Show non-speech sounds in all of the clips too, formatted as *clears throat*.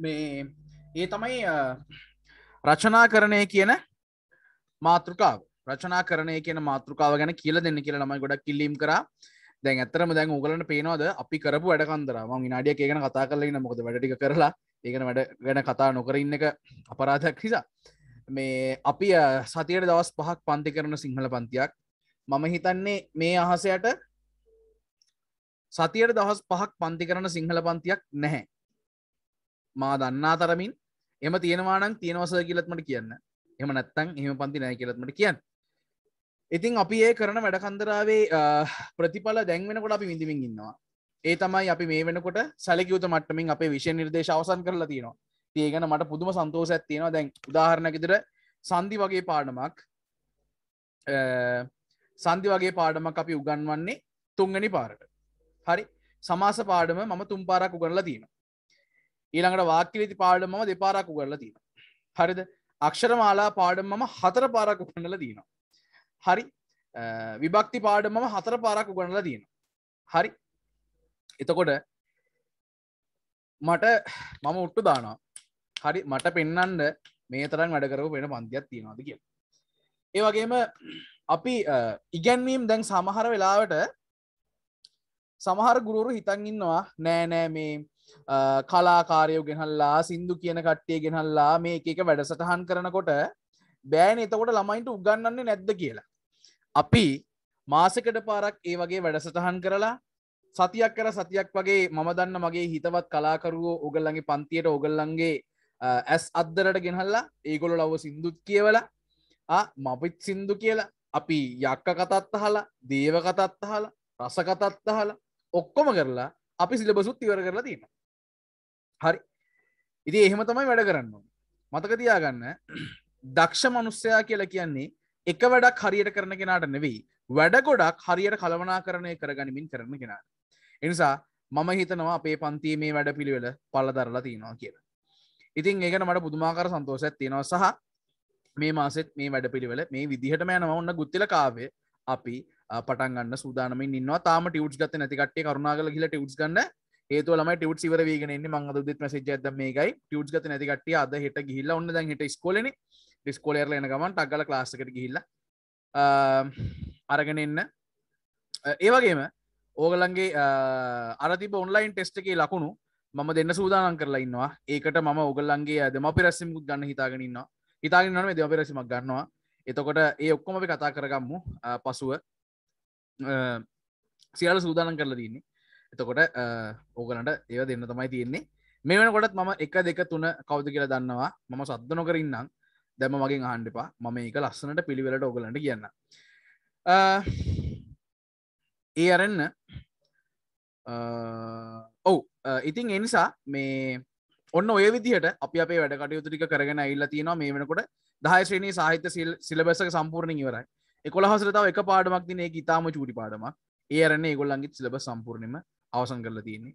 මේ ඒ තමයි රචනා කරණය කියන මාතෘකාව රචනා කරණය කියන මාතෘකාව ගැන කියල දෙන්න කියලා ළමයි ගොඩක් කිල්ලීම් කර දැන් ඇතරම දැන් උගලට පේනවාද අපි කරපු වැඩකන්දර ම නාඩිය ඒගන කතා කරලන්න මොකද වැඩටි කරලා ඒකන වැඩ ගැන කතා නොකර ඉන්න එක අපරාධයක් නිසා මේ අපි සතියට දවස් පහක් පන්ති කරන සිංහල පන්තියක් මම හිතන්නේ මේ අහසයට සතියට දහස් පහක් පන්ති කරන සිංහල පන්තියක් නැහැ මා දන්නා තරමින් එම තියෙනවානං තියෙනවස කියලත්මට කියන්න එම නැත්තං එහම පන්ති නෑ කියලත්මට කියන්න ඉතින් අපි ඒ කරන වැඩකන්දරාවේ ප්‍රතිඵල දැන්වෙනකොට අපි විඳමින් ඉන්නවා ඒ තමයි අපි මේ වෙනකොට සැලකිවත මට්ටමින් අපේ විෂය නිර්දේශ අවසන් කරලා තියෙනවා තියගෙන මට පුදුම සන්තෝස ඇත්තියෙනවා දැන් උදාහරණකිදිර සන්දි වගේ පාඩමක් සන්දි වගේ පාඩමක් අපි උගන්වන්නේ තුන්ගනි පාරට හරි සමාස පාඩම මම තුම්පාරක් උගනලා තියෙන ඊළඟට වාක්‍යරීති පාඩම මම දෙපාරක් උගන්ලා තියෙනවා. හරිද? අක්ෂරමාලා පාඩම මම හතර පාරක් උගන්ලා තියෙනවා. හරි. විභක්ති පාඩම මම හතර පාරක් උගන්ලා තියෙනවා. හරි. එතකොට මට මම උට්ටු දානවා. හරි මට පෙන්වන්න මේ තරම් වැඩ කරපු වෙන පන්තියක් තියෙනවාද කියලා. ඒ වගේම අපි ඉගැන්වීම් දැන් සමහර වෙලාවට සමහර ගුරුවරු හිතන් ඉන්නවා නෑ නෑ මේ කලාකාරයෝ ගෙනහල්ලා සින්දු කියන කට්ටේ ගෙනහල්ලා මේ එක වැඩසටහන් කරනකොට බෑන එතකොට ළමයින්ට උගන්නන්නේ නැද්ද කියලා. අපි මාසකට පාරක් ඒ වගේ වැඩසටහන් කරලා සතියක් කර සතියක් වගේ මම දන්න මගේ හිතවත් කලාකරුවෝ ඔගල්ලගේ පන්තියට ඔගල්ලන්ගේ ඇස් අද්දරට ගෙනහල්ලා ඒගොල ලව සින්දුත් කියවලා මපිත් සින්දු කියලා අපි යක්ක කතත්ත හලා දේව කතත්ත හලා රස කතත්ත හලා ඔක්කොම කරලා අපි සිලබසුත් ඉවර කරලා තින්න හරි ඉති එහෙම තමයි වැඩ කරන්න මතක තියාගන්න දක්ෂ මනුස්සයා කියලා කියන්නේ එක වැඩක් හරියට කරන කෙනාට නෙවෙයි වැඩ ගොඩක් හරියට කලවනා කරණය කරගනිමින් කරන කෙනාට එනිසා මම හිතනවා අපේ පන්තියේ මේ වැඩ පිළිවෙල පලදරලා තියෙනවා කියලා. ඉතින් ඒකන මට පුදුමාකර සන්තෝෂයක් තියෙනවා සහ මේ මාසෙත් මේ වැඩ පිළිවෙල මේ විදිහටම යනවා ඔන්න ගුත්තිල කාවේ අපි පටන්ගන්න සූදානමින් ඉන්නවා තාම ටියුට් ගත නැතිකටේ කරුණාගල හිල ටියුට් ගන්න ඒතු ලම ටියුට් සිවර වීගෙන මංග දුත් මැසිජ ඇද මේකයි ටියුට් ගත නැතිකටිය අද හෙට ගිහිල්ල ඔන්න දැන් හිට ස්කොලන ඩිස්කොලේරල එන ගමන් ටක්ගල ලාස්සකට ගිහිල්ල අරගෙන එන්න ඒවගේම ඕගලන්ගේ අරතිබ ඔන්ලයින් ටෙස්ට එකේ ලකුණු මම දෙන්න සූදානන් කරලා ඉන්නවා ඒකට මම ඔගල්ලන්ගේ ඇද ම පිරස්සෙමුත් ගන්න හිතාගෙනන්නවා හිතාගෙනනම දෙම පිරසිමක් ගන්නවා එතකොට ඒ ඔක්කොම අපි කතා කරගම්මු පසුව සියල සූදානන් කරලා තින්නේ එතකොට ඕගලන්ට ඒව දෙන්න තමයි තියෙන්නේ මේ වනකොටත් මම එක දෙක තුන කවද කියලා දන්නවා මම සද්ධන කරන්නම් දැම මගේ අහන්ඩිපා මම එක ලස්සනට පිළිවෙලට ඕගලට කියන්න ඒ අරන්න ඔව ඉතින් එනිසා මේ ඔන්න ඔය විදිහට අපි අපේ වැඩ කටයුතුටික කරගෙන ඉල්ලා තියෙනවා මේ වෙනකොට දහය ශ්‍රණී සාහිත්‍ය සිල් සිලබසක සම්පූර්ණ ඉවරයි එකොළහසරතාව එක පාඩමක් තින ඒ ඉතාම චූටි පාඩමක් ඒ අරන්නේ ගොල්ලන්ගිත් සිලබ සම්පූර්ණම අවසන් කරලා තියන්නේ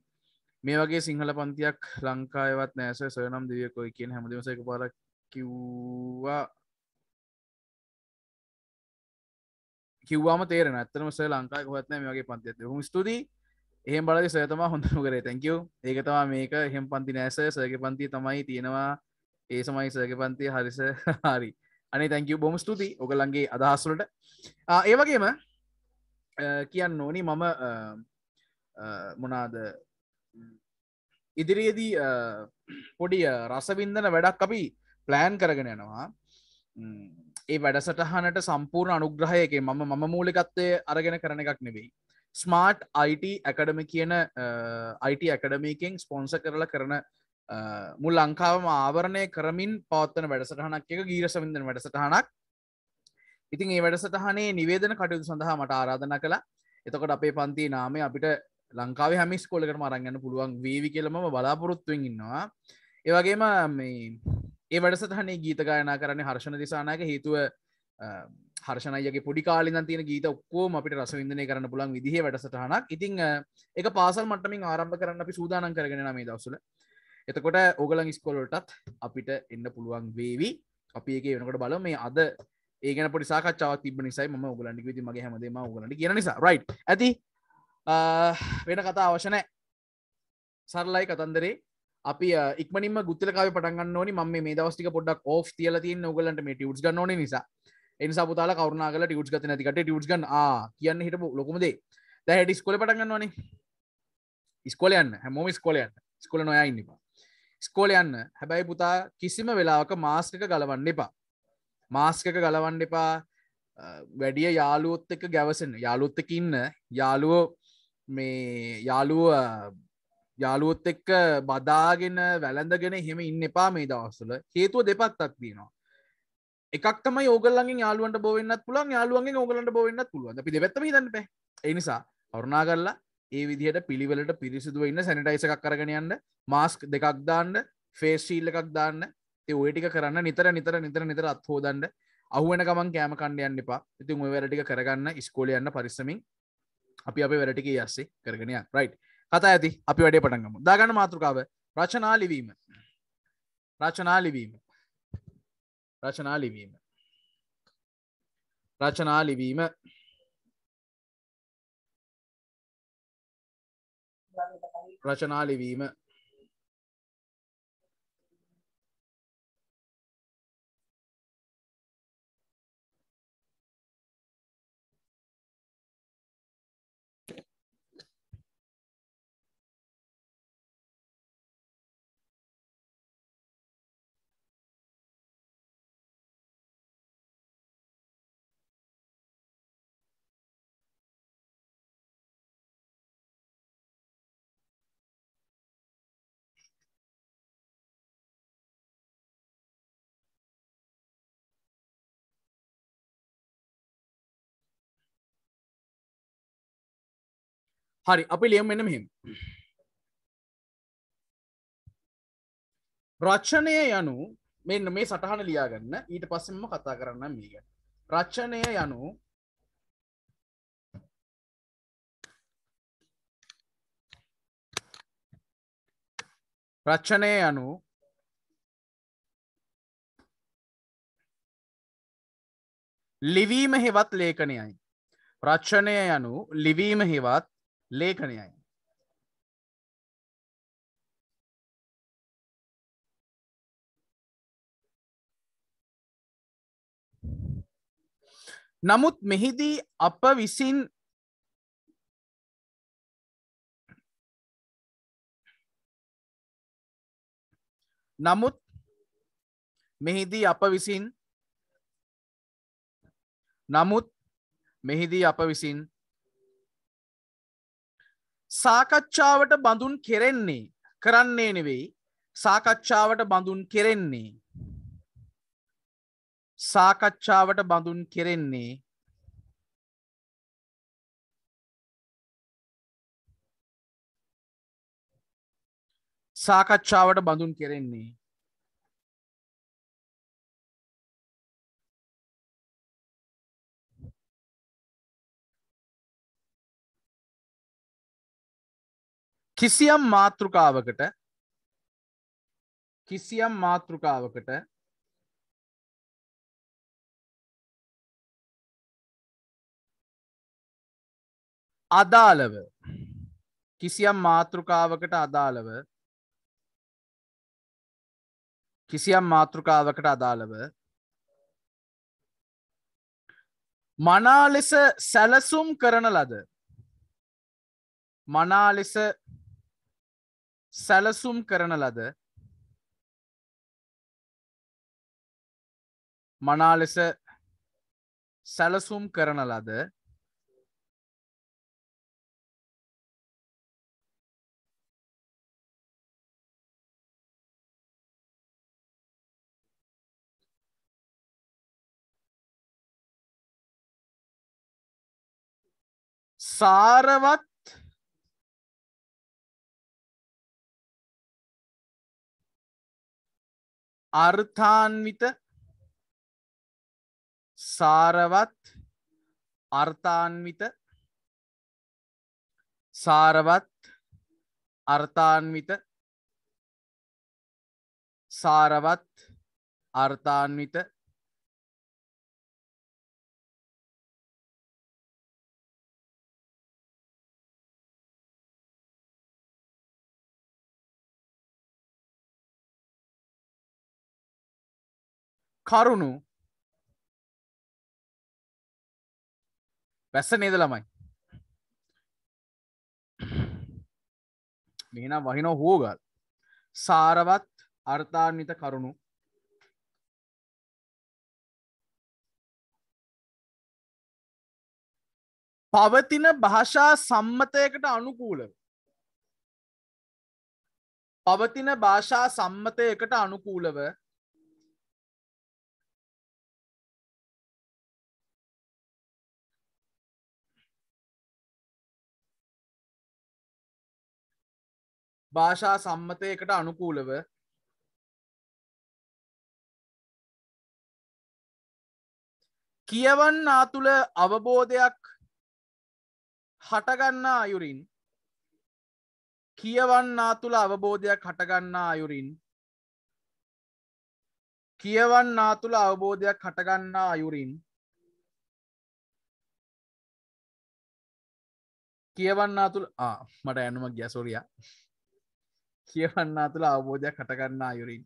මේ වගේ සිංහල පන්තියක් ලංකායවත් නෑස සයනම් දෙවියකොයි කියෙන් හැමදිමස එක පාර කිව්වා කිව්වාම තේරෙන අත්තරම ස ලංකා කොත්න මේ වගේ පන්තියත් හම ස්තුතියි එහෙම බලද සයතම හොඳම කරේ තැංකව ඒකතවා මේක හෙම පන්ති නෑස සයක පන්ති තමයි තියෙනවා ඒ සමයි සයක පන්ති හරිස හරි අනේ තැංකව බොම ස්තුති ඔකළන්ගේ අදහස්සුලට ඒවගේම කියන්න ඕනි මම මොනාද ඉදිරියේදී පොඩි රසවිින්දන වැඩක් අපි ප්ලෑන් කරගෙන යනවා ඒ වැඩසටහනට සම්පූර්ණ අනුග්‍රහයකේ මම මම මූලිකත්වය අරගෙන කරන එකක් නෙවෙයි ස්මාර්ට් අයිට ඇකඩමි කියන අයිට ඇකඩමිකින් ස්පොන්ස කරලා කරන මුල් ලංකාවම ආවරණය කරමින් පවත්තන වැඩසටහනක් එක ගීර සමින්දන වැඩසටහනක් ඉතින් ඒ වැඩසටහනේ නිවේදන කටයුතු සඳහා මට ආරාධන කළ එතකොට අපේ පන්ති නාමේ අපිට ලංකාව හමිස් කොලකට මරංගන්න පුළුවන් වීවි කියලම බලාපොරොත්තුවෙන් ඉන්නවා ඒවගේම ඒ වැඩසටහනේ ගීතගායනා කරන්නේ හර්ෂණ දිසානායක හේතුව හර්ෂණයගේ පොඩි කාලින් තියෙන ගීත ඔක්කෝම අපිට රසවිදනය කරන්න පුළන් විදිහ වැඩසටහනක් ඉතිං එක පාසල් මටමින් ආරම්භ කරන්න අපි සූදානන් කරගෙන මේ දවසුල එතකොට ඕගලන් ස්කොලටත් අපිට එන්න පුළුවන් වේවි අපි එක වෙනකට බල මේ අද ඒගන පොඩි සාකච්චාව තිබ නිසයි ම ගලන්ඩි විති මගේ හැමදේම ගලට කියන නිසා රයි් ඇති වෙන කතා අවශනෑ සරලයි කතන්දරේ අපි ඉක්මනිම ගුත්තලකාව පටගන්න ඕනි ම මේ දවස්ටික පොඩක් ෝ් තියල ති නොගලට මේ ටියුට් ගන්න නිසා එනිසා පුතාල කරුණාගල ටියුට් ගත නැතිකට ටියුට් ගන්න කියන්න හිටපු ලොකුමදේ දැ ඩිස්කොල පටගන්න ඕනේ ඉස්කොලයන්න හැමෝම ස්කොලයන්න ස්කොල නොයයින්නවා ස්කෝල යන්න හැබැයි පුතා කිසිම වෙලාවක මාස්කක ගලවන්න එපා මාස්කක ගලවන්න එපා වැඩිය යාලුවොත් එක ගැවසෙන් යාලුත්තක ඉන්න යාලුවෝ මේ යාලුව යාලුවොත් එක්ක බදාගෙන වැළඳගෙන හෙම ඉන්න එපා මේ දවස්සල හේතුව දෙපත්තක් තියෙනවා එකක්ම යෝගලගින් යාලුවන්ට බොවෙන්න්න පුළන් යාලුවන්ගේ ඕගලන්ට බොවෙන්න්න පුළුවන් අපි දෙවැත්ම දන්න පේ එනිසා කරුණා කරලා ඒ විදිහට පිළිවෙලට පිරිසිදුව ඉන්න සැනිටයිසක් කරගෙනයන්න මාස්ක් දෙකක් දාන්න ෆේස්ශීල් එකක් දාන්න ඒ ඔයටික කරන්න නිතර නිතර නිතර නිතර අත්හෝදන්ඩ අහුවන ගමන් කෑම කණ්ඩයන්න එපා ඉතින් ඔය වැරටික කරගන්න ස්කෝලයන්න පරිස්සමින් අපි අප වැරටික යස්සේ කරගෙනය රයි් කතා ඇති අපි වැඩේ පටන්ගම දාගන්න මාතෘකාව රචනා ලිවීම රචනා ලිවීම රචනා ලිවීම රචනා ලිවීම රචනා ලිවීම හරි අපි ලියම් එන්න මෙහෙම රච්චනය යනු මෙන්න මේ සටහන ලියාගන්න ඊට පස්සෙම කතා කරන්න මේක රච්චනය යනු රච්චනය යනු ලිවීම හෙවත් ලේඛනයයි රච්චනය යනු ලිවීම හෙවත් ලේඛනයයි නමුත් මෙහිදී අප විසින් නමුත් මෙහිදී අප විසින් නමුත් මෙහිදී අප විසින් සාකච්ඡාවට බඳුන් කෙරෙන්නේ කරන්නේ නෙවෙයි සාකච්ඡාවට බඳුන් කෙරෙන්නේ සාකච්ඡාවට බඳුන් කෙරෙන්නේ සාකච්ඡාවට බඳුන් කෙරෙන්නේ කිසියම් මාතෘකාවකට කිසියම් මාතෘකාවකට අදාළව කිසියම් මාතෘකාවකට අදාළව කිසියම් මාතෘකාවකට අදාළව මනා ලෙස සැලසුම් කරන ලද මනා ලෙස සැලසුම් කරන ලද මනා ලෙස සැලසුම් කරන ලද සාරවත් අර්ථාන්විත සාරවත් අර්ථාන්විත සාරවත් අර්ථාන්විත සාරවත් අර්ථාන්විත කරුණු වැස්ස නේද ළමයි මේනම් වහිනෝ හෝගල් සාරවත් අර්ථාන්විත කරුණු පවතින භාෂා සම්මතයකට අනුකූලව පවතින භාෂා සම්මතයකට අනුකූලව භාෂා සම්මතයකට අනුකූලව කියවන්නා තුළ අවබෝධයක් හටගන්නා අයුරින් කියවන්නා තුළ අවබෝධයක් හටගන්නා අයුරින් කියවන්නා තුළ අවබෝධයක් හටගන්නා අයුරින් කියවන්නා තුළ මට ඇනුමක් ගැසොරියා කියවන්න තුළ අවබෝධයක් කටගන්නා යුරින්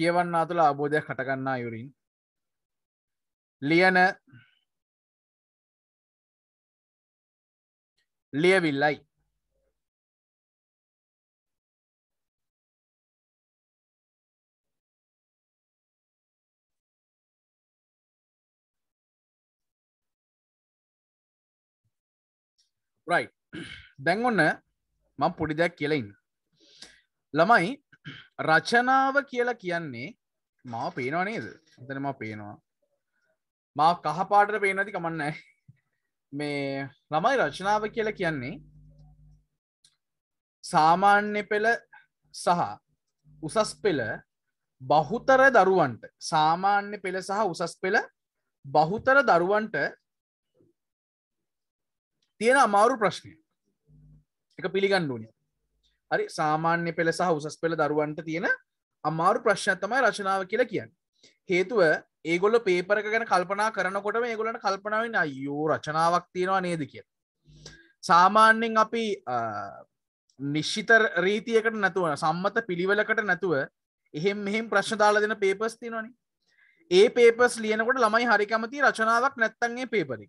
කියවන්න තුළ අවබෝධයක් කටගන්නා යුරින් ලියන ලියවිල්ලයි රයි *clears throat* දැන් ඔන්න මං පොඩි දෙයක් කියලයින්න ළමයි රචනාව කියලා කියන්නේ මා පේනවා නේද එතනම පේනවා මා කහපාටට පේනති කමන්න *laughs* මේ ළමයි රචනාව කියලා කියන්නේ සාමාන්‍ය පෙළ සහ උසස් පෙළ බහුතර දරුවන්ට සාමාන්‍ය පෙළ සහ උසස් පෙළ බහුතර දරුවන්ට තියෙන අමාරු ප්‍රශ්නය එක පිළිගණ්ඩුවනි හරි සාමාන්‍ය පෙළ සහ උසස් පෙළ දරුවන්ට තියෙන අමාරු ප්‍රශ්න තමයි රචනාව කියලා කියන්න හේතුව ඒගොල්ල පේපර ගැන කල්පනා කරනකොට ඒගොලට කල්පනාවෙන් අයෝ රචනාවක් තියෙනවා නේද කිය සාමාන්‍යෙන් අපි නිශ්ෂිත රීතියකට නැතුව සම්මත පිළිවෙලකට නැතුව එහෙම මෙහෙම ප්‍රශ්නදාල දෙන පේපස් තියෙනවානේ ඒ පේපස් ලියනකොට ළමයි හරිකමති රචනාවක් නැත්තන්ගේ පේපරකි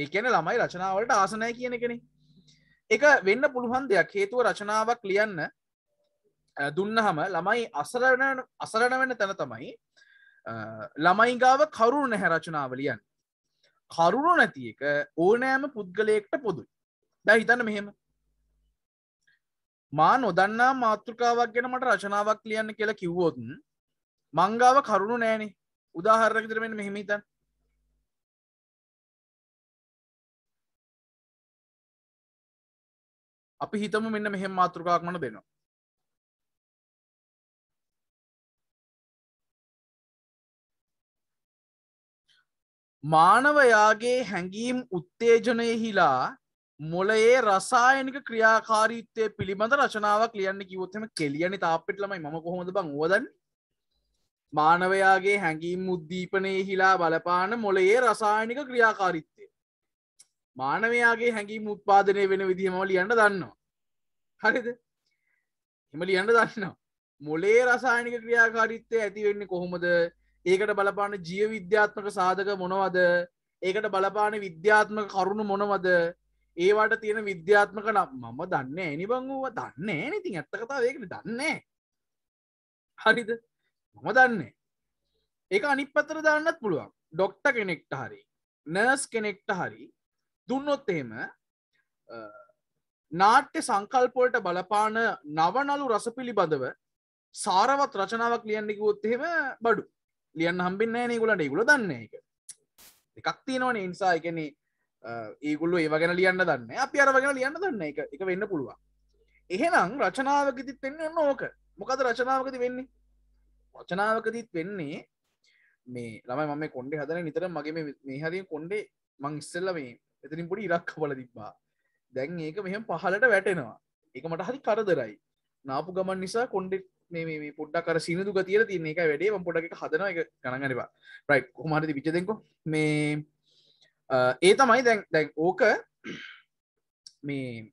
ඒකැන ළමයි රචනාවලට ආසනය කියන කෙනෙ එක වෙන්න පුළුවන් දෙයක් හේතුව රචනාවක් ලියන්න දුන්නහම ළමයි අසරණ අසරණ වෙන තැන තමයි ළමයිගාව කරුණු නැහැ රචනාව ලියන්න කරුණු නැති එක ඕනෑම පුද්ගලයෙක්ට පොදුයි දැ හිතන්න මෙහෙම මා නොදන්නා මාතෘකාවක් ගැන මට රචනාවක් ලියන්න කියලා කිව්වෝතුන් මංගාව කරුණු නෑනේ උදාහරක තරමෙන් මෙහෙමිතන් අපි හිතම මෙන්න මෙහෙම මාතෘකාක් මන දෙනවා මානවයාගේ හැඟීම් උත්තේජනයහිලා මොලයේ රසායනික ක්‍රියාකාරීත්තය පිළිබඳ රචනාවක් ලියන්න කිවොත්ම කෙලියනි තාපිටලමයි ම කොහොඳ බං ෝදන් මානවයාගේ හැඟීම් උද්දීපනය හිලා බලපාන මොලයේ රසායනික ක්‍රියාකාරිත්තය මානවයාගේ හැඟීම් උත්පාදනය වෙන විදිහමලි යන්න දන්නවා හරිද හිමලි යන්න දන්නවා මොලේ රසායනික ක්‍රියාකාරිත්තය ඇතිවෙන්නේ කොහොමද ඒකට බලපාන ජීව විද්‍යාත්මක සාධක මොනවද ඒකට බලපාන විද්‍යාත්මක කරුණු මොනවද ඒවට තියෙන විද්‍යාත්මක නම් මම දන්න ඇනි බංුව දන්නේ නති ඇත්තකතා ඒකට දන්නේ හරිද මම දන්නේ ඒක අනිපතර දන්නත් පුළුවන් ඩොක්ට කෙනෙක්ට හරි නර්ස් කෙනෙක්ට හරි දුන්නොත් එහෙම නාට්‍ය සංකල්පොලට බලපාන නවනලු රස පිළිබඳව සාරවත් රචනාවක් ලියන්නෙකුත් එහෙම බඩු ලියන් හම්බින්නේ නගුල නිගුල දන්න එක එකක් තියෙනවන නිසා එකන ඒගුල්ලු ඒවගෙන ලියන්න දන්න අපි අරවගෙන ලියන්න දන්න එක එක වෙන්න පුළුවන් එහෙනම් රචනාවකතිත් වෙන්න ඔන්න ඕක මොකද රචනාවකති වෙන්නේ රචනාවකතිත් වෙන්නේ මේ ළමයි මම කොන්ඩේ හදන නිතර මගේ මේ හරිය කොන්ඩේ මං ඉස්සල්ල මේ එතනින් පොඩි ඉරක් කොල තිබ්බා දැන් ඒක මෙහම පහලට වැටෙනවා එක මට හරි කරදරයි නාපු ගමන් නිසා කොන්ඩෙක් මේ පොඩ්ඩක් කර සිනදු තිය තියන එක වැඩේ පොඩ එක හදන එක ගණගනවා ප්‍රයි් කොමරද විචදෙකු මේ ඒ තමයි දැන් දැන් ඕක මේ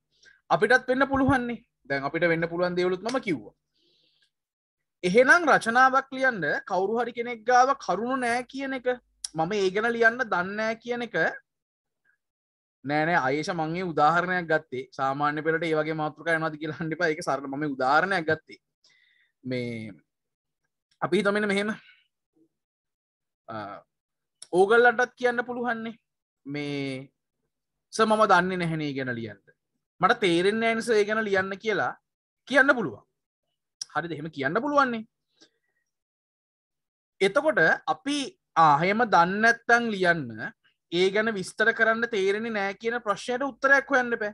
අපිටත් වෙන්න පුළුවන්නේ දැන් අපිට වෙන්න පුළුවන් දෙවලුත් ම කිව්වා එහෙනම් රචනාවක් ලියන්න කවුරු හරි කෙනෙක් ගාව කරුණු නෑ කියන එක මම ඒගෙන ලියන්න දන්නෑ කියන එක නෑනෑ අයේෂ මංගේ උදාහරණයක් ගත්තේ සාමාන්‍ය පෙට ඒවගේ මාතෘක යනති කියලා හඩි පඒක සර ම උදාරණයක් ගත්තේ මේ අපි තමෙන මෙහෙම ඕගල්ලටත් කියන්න පුළුවන්නේ මේ ස මම දන්න නැහැනේ ගැන ලියන්ට මට තේරෙන් ඇනිස ඒ ගැන ලියන්න කියලා කියන්න පුළුවන් හරි දෙහෙම කියන්න පුළුවන්නේ එතකොට අපි ආහෙම දන්නත්තං ලියන්න ඒ ගැන විස්තර කරන්න තේරෙන නෑ කියන ප්‍රශ්යට උත්තරයක් හොයන්න බෑ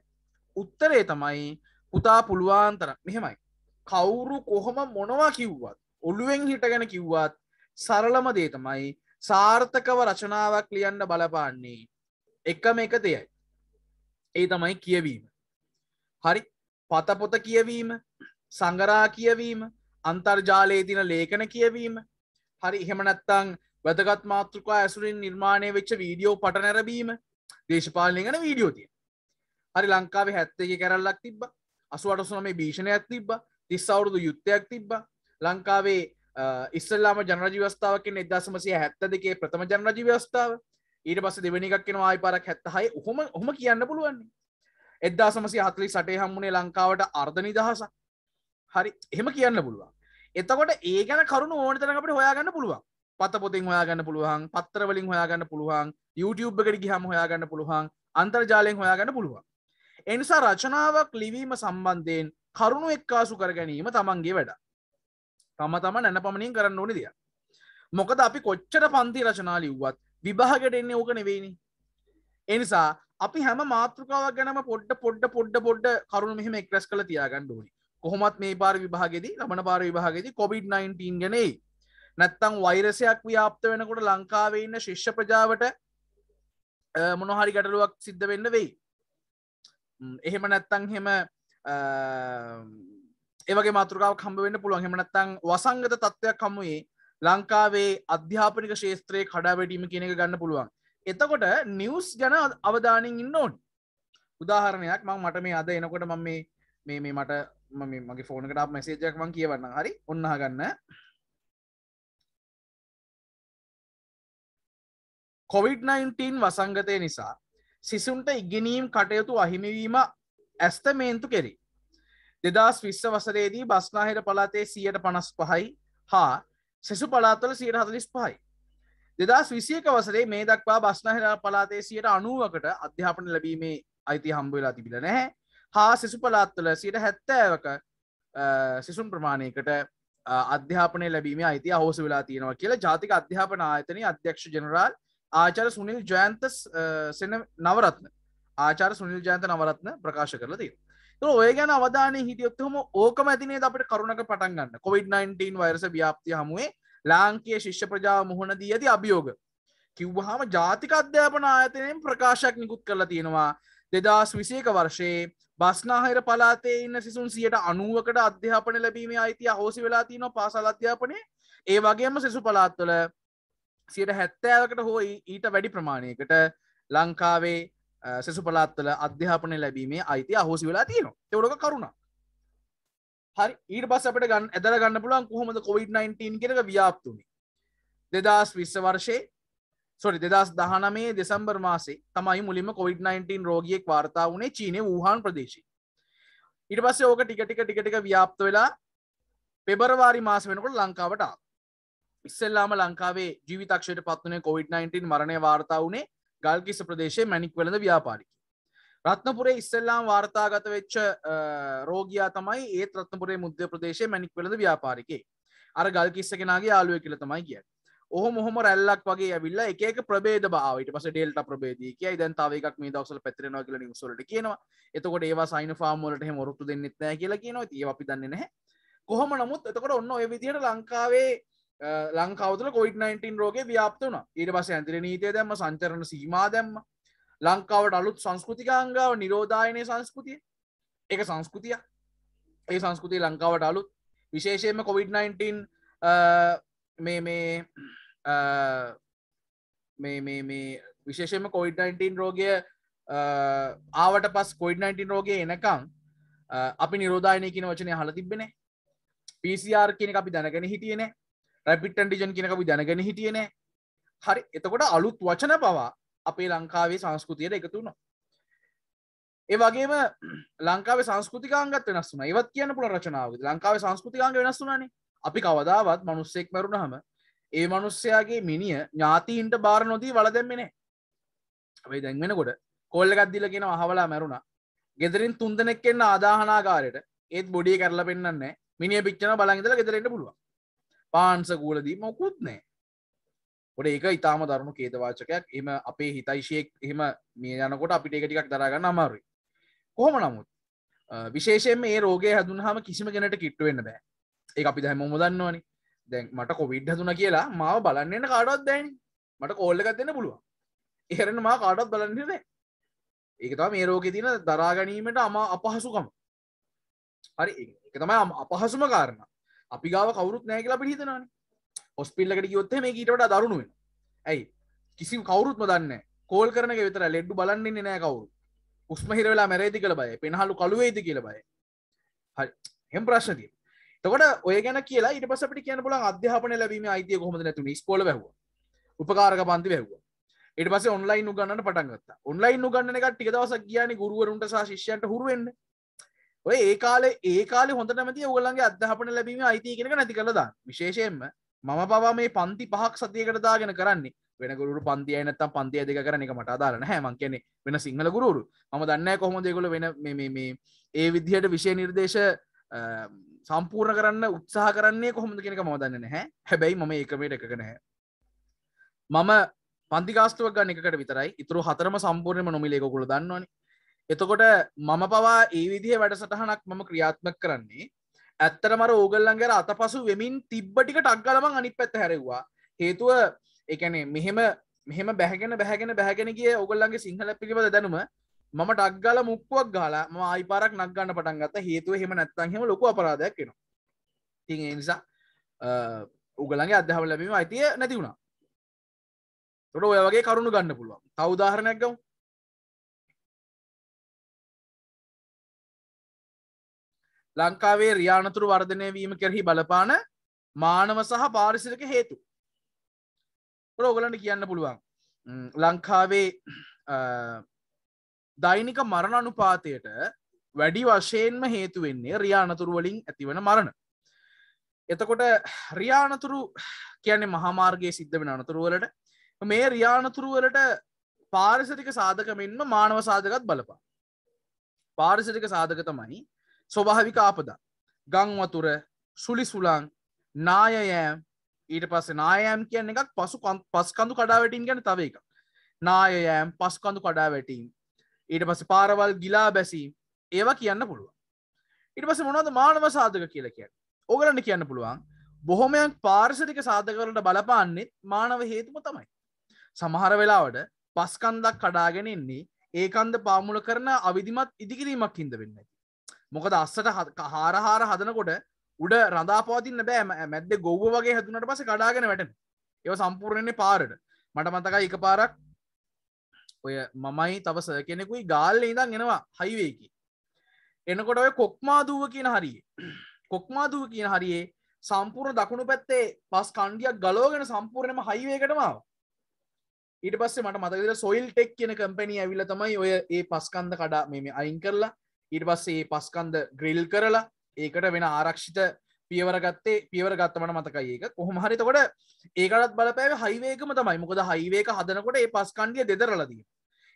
උත්තරේ තමයි පුතා පුළුවන්තර මෙහෙමයි කවුරු කොහොම මොනවා කිව්වත් ඔළුවෙන් හිටගෙන කිව්වත් සරලම දේ තමයි සාර්ථකව රචනාවක් ලියන්න බලපාන්නේ එකම එක දෙයයි ඒ තමයි කියවීම හරි පතපොත කියවීම සංගරා කියවීම අන්තර්ජාලයේ තින ලේඛන කියවීම හරි එහෙමනැත්තං වැදගත් මාතෘකා ඇසුරින් නිර්මාණය වෙච්ච වීඩියෝ පට නැරබීම දේශපාලනය ගැන වීඩියෝ තිය හරි ලංකාවේ හැත්තක කැරල්ලක් තිබ්බ අසුවටසනම භීෂණයක් තිබ්බ තිස්සවුරුදු යුත්තයක් තිබ්බ ලංකාවේ ඉස්සල්ලාම ජනජීවස්ථාවක නිදසමසය හැත්ත දෙකේ ප්‍රථම ජනජීවස්ථාව ඊට පස දෙවැනිකක්ෙන ආයි පරක් හැත්තහයි හොම හොම කියන්න පුළුවන්නේ එදදාසමසය හතලි සටේ හම්මුණේ ලංකාවට අර්ධ නිදහස හරි එහෙම කියන්න පුළුවන් එතකොට ඒ ගැන කරුණු ඕනතරකට හොයාගන්න පුළුවන් පත පොතින් හොයාගන්න පුළුවන් පත්තරවලින් හොයාගන්න පුළුවන් YouTube එකට ගිහම හොයාගන්න පුළුවන් අන්තර්ජාලයෙන් හොයාගන්න පුළුවන් එනිසා රචනාවක් ලිවීම සම්බන්ධයෙන් කරුණු එක්කාසු කර ගැනීම තමන්ගේ වැඩ තම තම නැන පමණින් කරන්න ඕනි දිය මොකද අපි කොච්චර පන්ති රචනා ලිව්වත් විභාගට එන්නේ ඕක නෙවෙයිනි එනිසා අපි හැම මාතෘකාවක් ගැනම පොඩ්ඩ පොඩ්ඩ පොඩ්ඩ පොඩ්ඩ කරුණු මෙහෙම එක්රැස් කළ තියාගන්න ඕනි කොහොමත් මේ පාර විභාගෙදී ලබන පාර විභාගෙදී කොවිඩ් 19 ගැනයි නැත්තං වෛරසයක් ව්‍යාප්ත වෙනකොට ලංකාවේ ඉන්න ශිෂ්‍ය ප්‍රජාවට මොනොහරි ගැටලුවක් සිද්ධ වෙන්න වෙයි එහෙම නැත්තං හෙම ඒවගේ මාතෘකාව කම්බ වෙන්න පුළුවන් හෙම නැත්තං වසංගත තත්ත්වයක් කම්මුයේ ලංකාවේ අධ්‍යාපනික ශේත්‍රයේ කඩා වැඩීම කියන එක ගන්න පුළුවන් එතකොට නිවස් ගැන අවධානින් ඉන්න ඕන් උදාහරණයක් මං මට මේ අද එනකොට මම මේ මේ මට මගේ ෆෝනකටක් මැසේජක් මං කියවන්න හරි ඔන්නහ ගන්න කොවිD-19 වසංගතය නිසා සිසුන්ට ඉගෙනීම් කටයුතු අහිමිවීම ඇස්තමේන්තු කෙරි. දෙදස් විශ්ව වසරේදී බස්නාහිර පලාතේ සියයට පනස් පහයි හා සෙසු පලාත්වල සියට හතලිස් පහයි. දෙදස් විසියක වසරේ මේ දක්වා බස්නහිර පලාතේ සියට අනුවකට අධ්‍යාපන ලැබීමේ අයිති හම්බවෙලා තිබිල නැහැ හා සෙසු පලාත්වල සියට හැත්තෑවක සිසුන් ප්‍රමාණයකට අධ්‍යාපනය ලැබීම අයිති අහෝස වෙලා තියෙනවා කියලා ජාතික අධ්‍යාපන ආයතන අධ්‍යක්ෂ ජනරාල් ආචර සුනිල් ජයන්ත සෙන නවරත්න ආචර සුනිල් ජයන්ත නවරත්න ප්‍රකාශ කරලදී ඔය ගැන අවධානය හිටියොත්තුම ඕකම ඇතිනේ අපට කරුණක පටන් ගන්න කොවිD-19 වරස ව්‍යාප්තිය හමුවේ ලාංකයේ ශිෂ්‍ය ප්‍රජාව මුහුණ දී ඇති අභියෝග කිව්වහම ජාතික අධ්‍යාපන ආයතනයෙන් ප්‍රකාශයක් නිකුත් කරලා තියෙනවා දෙදස් විසේක වර්ෂයේ බස්නාහිර පලාතේ ඉන්න සිසුන් සියට අනුවකට අධ්‍යාපන ලැබීම අයිති අහෝසි වෙලා තියෙනවා පාසල් අධ්‍යාපනය ඒ වගේම සෙසු පලාත්වල සියට හැත්තෑවකට හෝ ඊට වැඩි ප්‍රමාණයකට ලංකාවේ සෙසුපලාත්වල අධ්‍යාපනය ලැබීමේ අයිති අහෝසි වෙලා තියෙන එවරක කරුණ හරි ඊට පස් අපට ගන්න ඇදර ගන්න පුළන් කොහොමද කොවිD-19 කෙරක ව්‍යාප්තුනි දෙදස් විස්ස වර්ෂයේ සොරි දෙදස් දහනමේ දෙසම්බර් මාසේ තමයි මුලින්ම කොවිD-19 රෝගියෙක් වාර්තා වුණේ චීනය වූහන් ප්‍රදේශය ඉට පස්සේ ඕක ටික ටික ටිකටික ව්‍යාප්ත වෙලා පෙබරවාරි මාස වෙනකොට ලංකාවට ඉස්සල්ලාම ලංකාවේ ජීවිතක්ෂයට පත්වනේ කොවිD-19 මරණය වාර්තා වුණේ ගල්කිස ප්‍රදේශයේ මැනික් වෙළඳ ව්‍යාපාරික. රත්නපුරේ ඉස්සල්ලාම් වාර්තාගත වෙච්ච රෝගයා තමයි ඒ රත්නපුරේ මුද්‍ය ප්‍රදේශයේ මැනික් වෙළඳ ව්‍යාපාරිකේ. අර ගල්කිස්ස කෙනගේ යාළුව කියල තමයි කිය. ඔහ මොහොම රැල්ලක් වගේ ඇවිල්ල එක ප්‍රබේද බාවට පස ඩෙල්ට ප්‍රබේදී කිය දැන් තාවකක් මේ දවසල පැතරෙනවා කියල නිසලට කියනවා එතකොට ඒවා සයින ාමලට හමොරොත්තු දෙන්නෙත්නෑ කියලා කියනවා ඒව අපි දන්නේ නැහැ කොහොම නමුත් එතකොට ඔන්න ඔය විදිහට ලංකාවේ ලංකවතුල කොයිට19 රෝගේ ව්‍යාප්ත වුණ ඊට පස ඇන්ත්‍ර නීතය දැම සංචරණ සීමා දැම්ම ලංකාවට අලුත් සංස්කෘතිකාංගාව නිරෝධායනය සංස්කෘතිය එක සංස්කෘතිය ඒ සංස්කෘතිය ලංකාවට අලුත් විශේෂයෙන්ම කොවිD-19 මේ මේ මේ මේ විශේෂම කොයිඩ19 රෝගය ආවට පස් කොයිඩ19 රෝගය එනකං අපි නිරෝධායනය කියන වචනය හල තිබෙන පිසිR කියන අපි දැනගෙන හිටියනේ රැපිටන්ටිජන් කියනක දැනගෙන හිටියන හරි එතකොට අලුත් වචන පවා අපේ ලංකාවේ සංස්කෘතියට එකතුුණ ඒ වගේම ලංකාව සංස්කෘතිකාන්ගත් වෙනස්සුන ඒවත් කියන පුළ රචනාව ලංකාව සංස්කෘතිකාන්ග වෙනස්සුනනේ අපි කවදාවත් මනුස්සෙක් මැරුණහම ඒ මනුස්සයාගේ මිනිිය ඥාතීන්ට බාර නොදී වලදැම්මෙනේ අපේ දැන්වෙනකොට කොල්ල ගද්දිල කියෙන අහවලා මැරුණා ගෙදරින් තුන්දනෙක් එන්න ආදාහනාකාරයට ඒත් බොඩිය කරලා පෙන්න්නන්නේ මිනිිය පිච්චන බලගදල ගෙදරෙන්ට පුළුවන් පාන්සකූලදී මොකුත් නෑ ොට ඒක ඉතාම දරුණු කේතවාචකයක් එම අපේ හිතයිශයෙක් එහෙම මේ යනකොට අපිට එක ටිකක් දරගන්න අමාරුයි කොහොම නමුත් විශේෂෙන් මේ රෝගය හැදුන්හම කිසිම කෙනට කිට්ටුවෙන්න බෑ ඒ අපි දැම මුදන්නවනි දැන් මට කොවිඩ් හදුන කියලා මාව බලන්නන්න කාඩත් දැන් මට කෝල්ලගත්න්න පුළුව එහරෙන මා කාඩත් බලන්නද ඒකතා මේ රෝගෙ තින දරාගැනීමට අමා අපහසුකම හරි එක තමයි අපහසුම කාරණ අපි ගාව කවරුත් නෑ කියලා අපිට හිතනවානේ ඔස්පිල්ලකට ගියොත් මේ ඊට වඩා දරුණු වෙනවා ඇයි කිසිම කවුරුත්ම දන්නේ කෝල් කරන එක විතර ලෙඩ්ඩු බලන්නේ නෑ කවුරු උස්ම හිර වෙලා මැරේද කියලා බය පෙනහලු කළුවේද කියලා බය හරි එහෙම ප්‍රශ්න තියෙනවා එතකොට ඔය ගැන කියලා ඊට පස්සේ අපිට කියන්න පුළුවන් අධ්‍යාපනය ලැබීමේ අයිතිය කොහොමද නැතුනේ ඉස්කෝලේ වැහුවා උපකාරක පන්ති වැැව්වා එට පස ඔන්ලයින් උගන්නට පටන්ගත් ඔන්ලයින් උගන්න එක ටික දවසක් කියන ගුරුවරුන්ට ශිෂ්‍යන්ට හුරුවෙන්න්න ඔය ඒ කාලේ ඒ කාලෙ හොඳ නැති ඔගලන්ගේ අධ්‍යාපන ලැබීම අයිති කෙනක නැති කළදා විශේෂයෙන්ම මම පවා මේ පන්ති පහක් සතියකටදාගෙන කරන්නේ වෙනගුරු පන්තිය නත්තම් පන්තිය දෙක කරන එක මට අදාරන හැමන් කෙනෙ වෙන සිංහල ගුරුරු ම දන්න කොහොම දෙකොල වෙන මේ ඒ විදිහට විෂය නිර්දේශ සම්පූර්ණ කරන්න උත්සාහ කරන්නේ කොහොමද කෙනෙක ම දන්න නැහැ හැබැයි මම ඒකමට එකක නැහැ මම පන්තිගාස්තුව ගන්න එකට විතරයි ඉතුර හතරම සම්පූර්ණයම නොමිලේකොළ දන්නවන එතකොට මම පවා ඒ විදිහ වැඩසටහනක් මම ක්‍රියාත්මක කරන්නේ ඇත්තට මර ඕගල්ලන්ගේ අත පසු වෙමින් තිබ්බටික ටක්ගලමන් අනිත් පැත්ත හැරෙවා හේතුව එකනේ මෙහෙම මෙහෙම බැහගෙන බැහගෙන බැහගෙන කිය ඔගල්ලන්ගේ සිංහල පිළිබඳ දැනුම මම ටක්ගල මුක්ුවක් ගාලා ම අයිපාරක් නක්ගන්න පටන් ගත හේතුව හෙම නැත්තන්හෙම ලොක අපරාධයක් කෙනවා තින් ඒ නිසා උගලගේ අධ්‍යාව ලැබීම අයිතිය නැති වුණා තොට ඔය වගේ කරුණු ගන්න පුළුවන් තවදාහරණයක් ගම් ලංකාවේ රියානතුරු වර්ධනය වීම කෙරෙහි බලපාන මානව සහ පාරිසිරක හේතු ඔගලට කියන්න පුළුවන් ලංකාවේ දෛනික මරණ අනුපාතයට වැඩි වශයෙන්ම හේතු වෙන්නේ රියානතුරු වලින් ඇතිවන මරණ එතකොට රියානතුරු කියන්නේ මහාමාර්ගය සිද්ධ වෙන අනතුරුවලට මේ රියානතුරුවලට පාරිසරික සාධක මෙන්ම මානව සාධකත් බලපා පාරිසරික සාධක තමයි ස්වභාවික ආපදා ගංවතුර සුලිසුලං නායයෑම් ඊට පස්ස නායෑම් කියන එකක් පසු පස්කඳු කඩාවැටින් ගැන තව එක නායයෑම් පස්කඳු කඩාවැටීම් ඊට පස පාරවල් ගිලා බැසීම් ඒවා කියන්න පුළුව ඉට පස මොනද මානව සාධක කියලා කියන්න ඕගලන්න කියන්න පුළුවන් බොහොමයක් පාර්සතික සාධකරට බලපාන්නෙත් මානව හේතුම තමයි සමහර වෙලාවට පස්කන්දක් කඩාගෙනෙන්නේ ඒකන්ද පාමුල කරන අවිධිමත් ඉදිකිරීමක් හිද වෙන්න ඇති මොකද අස්සට හාරහාර හදනකොට උඩ රදාපවතින්න බෑ මැද්ද ගොව්ව වගේ හැදුනට පස කඩාගෙන වැටන ඒ සම්පූර්ණන්නේ පාරට මට මතකයි එක පාරක් ඔය මමයි තවස කෙනෙකුයි ගාල්ල ඉඳන් එනවා හයිවේකි එනකොට ඔය කොක්මාදුව කියන හරියේ *clears throat* කොක්මාදුව කියන හරියේ සම්පූර්ණ දකුණු පැත්තේ පස් කණ්ඩියක් ගලෝගෙන සම්පූර්ණයම හයිවේකටමාව ඊට පස්සේ මට මතකදිර සොයිල් ටෙක් කියන කම්පැනී ඇවිල තමයි ඔය ඒ පස්කන්ද කඩා මේ අයින් කරලා ඉට පස්සේ ඒ පස්කන්ද ග්‍රිල් කරලා ඒකට වෙන ආරක්ෂිත පියවරගත්තේ පියවරගත්තමන මතකයිඒක කොහොම හරිතකොට ඒකටත් බලපෑව හයිවේකම තමයි මොකද හයිවේක හදනකොට ඒ පස්කන්ඩිය දෙදරලදී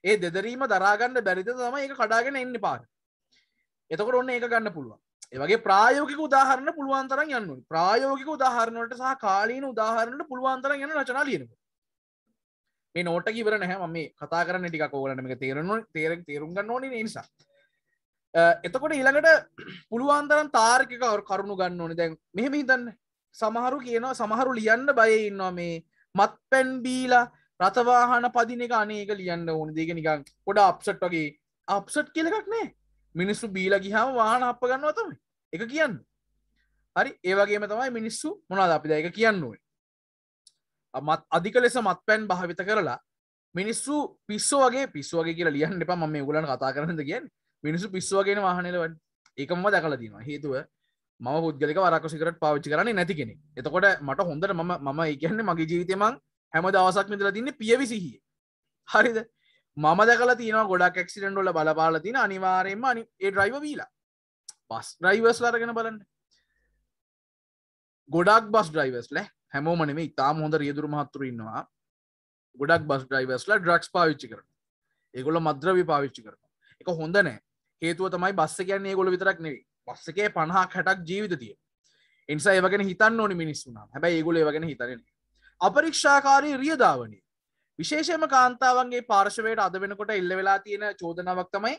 ඒ දෙදරීම දරාගන්න බැරිත තම ඒ කඩාගෙන එන්න පාර එතකොට ඔන්න ඒක ගන්න පුළුව ඒවගේ ප්‍රායෝකික උදාහරණ පුළුවන්තරන් යන්නු ප්‍රායෝකික උදාහරණට සහ කාලීන උදාහරණට පුළුවන්තර යන රචනා ලියනක මේ නෝට කිවර නැහැ මේ කතා කරන්න ටික කෝලනම තේරනු තේරෙක් තේරුම් ගන්න ඕනි නිසා එතකොට ඊළඟට පුළුවන්තරන් තාර්කිකවර කරුණු ගන්න ඕනි දැන් මෙහෙම හිතන්න සමහරු කියනවා සමහරු ලියන්න බය ඉන්නවා මේ මත් පැන් බීලා රථවාහන පදින එක අනේක ලියන්න ඕන දෙක නිකං පොඩ අප්සට් වගේ අප්සට් කියලකක් නෑ මිනිස්සු බීල ගිහාම වාහන අප ගන්නවා තමයි එක කියන්න හරි ඒවගේම තමයි මිනිස්සු මොනාද අපි දැක කියන්න ඕයි මත් අධික ලෙස මත් පැන් භාවිත කරලා මිනිස්සු පිස්සෝ වගේ පිස්සෝ වගේ කියලා ලියන්න එපා ම මේ ගුලන් කතා කරනද කියන්නේ මිනිසු පිස්සවාගෙන වාහනලවට එකම දකල දීම හේතුව ම පුද්ගලක වරක් සිකට පාච්චි කරන්නේ නැති කෙනෙ එතකොට මට හොඳට ම ම කියන්නේ මගේ ජීවිතමං හැම දවසක් මිදල තින්න පියවිසිහිය හරිද මම දකල තින ගොඩක් ක්සිඩන්ඩොල බලපාල තින අනිවාරයෙන්ම අනි ඒ ්‍රයිව වීලා බස් ්‍රයිවස් ලරගෙන බලන්න ගොඩක් බස් ්‍රයිවස්ල හැමෝමනේ ඉතා හොඳ රියදුර මහත්තුර ඉන්නවා ගොඩක් බස් ්‍රයිවස්ල ඩ්‍රක්ස් පාවිච්චි කරන ඒගොල මද්‍රවී පාවිච්චි කරන එක හොඳ නෑ හේතුව තමයි බස්ස කියන්නේ ගොල විතරක් නෙවේ බස්සකේ පණහා කටක් ජීවිත තිය එනිසා ඒවගෙන හිතන්න ඕනි මිනිස්සුනා හැබැයි ඒගොල වගෙන හිතරෙන අපරික්ෂාකාරී රියධාවනි විශේෂම කාන්තාවන්ගේ පාර්ශවයට අද වෙනකොට එල්ල වෙලා තියෙන චෝදනාවක් තමයි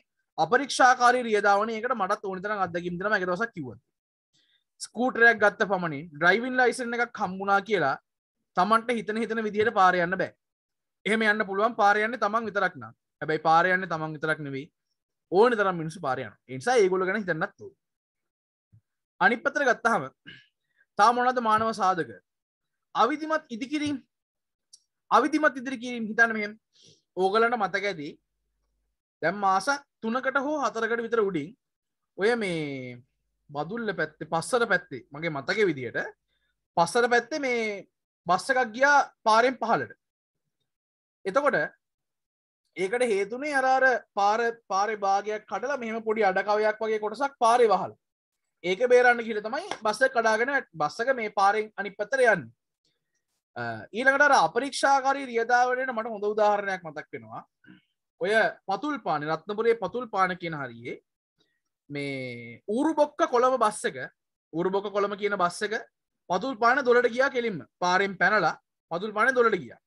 අපරික්ෂාකාරී රියධාවනයකට මටත් ඕනිතරන් අදකින්දරම එක දවසක් කිව්ව ස්කූටරයක් ගත්ත පමණි ඩ්‍රයිවින් ලයිසන් එකක් කම්මුණා කියලා තමන්ට හිතන හිතන විදිහට පාරයන්න බෑ එහෙම යන්න පුළුවන් පාරයන්න තමන් විතරක්න හැබැයි පාරයන්න තමන් විතරක් නෙවී ඕන තරම් මිනිසු පාරයන නිසා ඒගොල ගැන හිතන්නත්තු අනිපතර ගත්තහම තා මොනද මානව සාධක අවිධමත් ඉදිකිරීම් අවිධමත් ඉදිරි කිරීම් හිතන මෙ ඕගලට මතක ඇති දැම් මාස තුනකට හෝ හතරකට විතර උඩින් ඔය මේ බදුල්ල පැත්තේ පස්සර පැත්තේ මගේ මතක විදියට පස්සර පැත්තේ මේ බස්සකක් ගියා පාරෙන් පහලට එතකොට ඒකට හේතුනේ අරාර පාර පාරි භාගයක් කඩලා මෙහම පොඩි අඩකවයක් වගේ කොටසක් පාරි වහල් ඒක බේරන්න කියල තමයි බස්ස කඩාගෙන බස්සක මේ පාරෙන් අනි පත්තර යන්න ඊළඟට අපරීක්ෂාකාරී රියදාවලට මට හොඳ උදාහරණයක් මතක් වෙනවා ඔය පතුල් පාන රත්නපුරේ පතුල් පාන කියන හරියේ මේ ඌරුබොක්ක කොළම බස්සක ඌරුබොක කොළම කියන බස්සක පතුල් පාන දොලට ගියා කෙලින්ම පාරෙන් පැනලා පතුල් පාන දොලට ගියා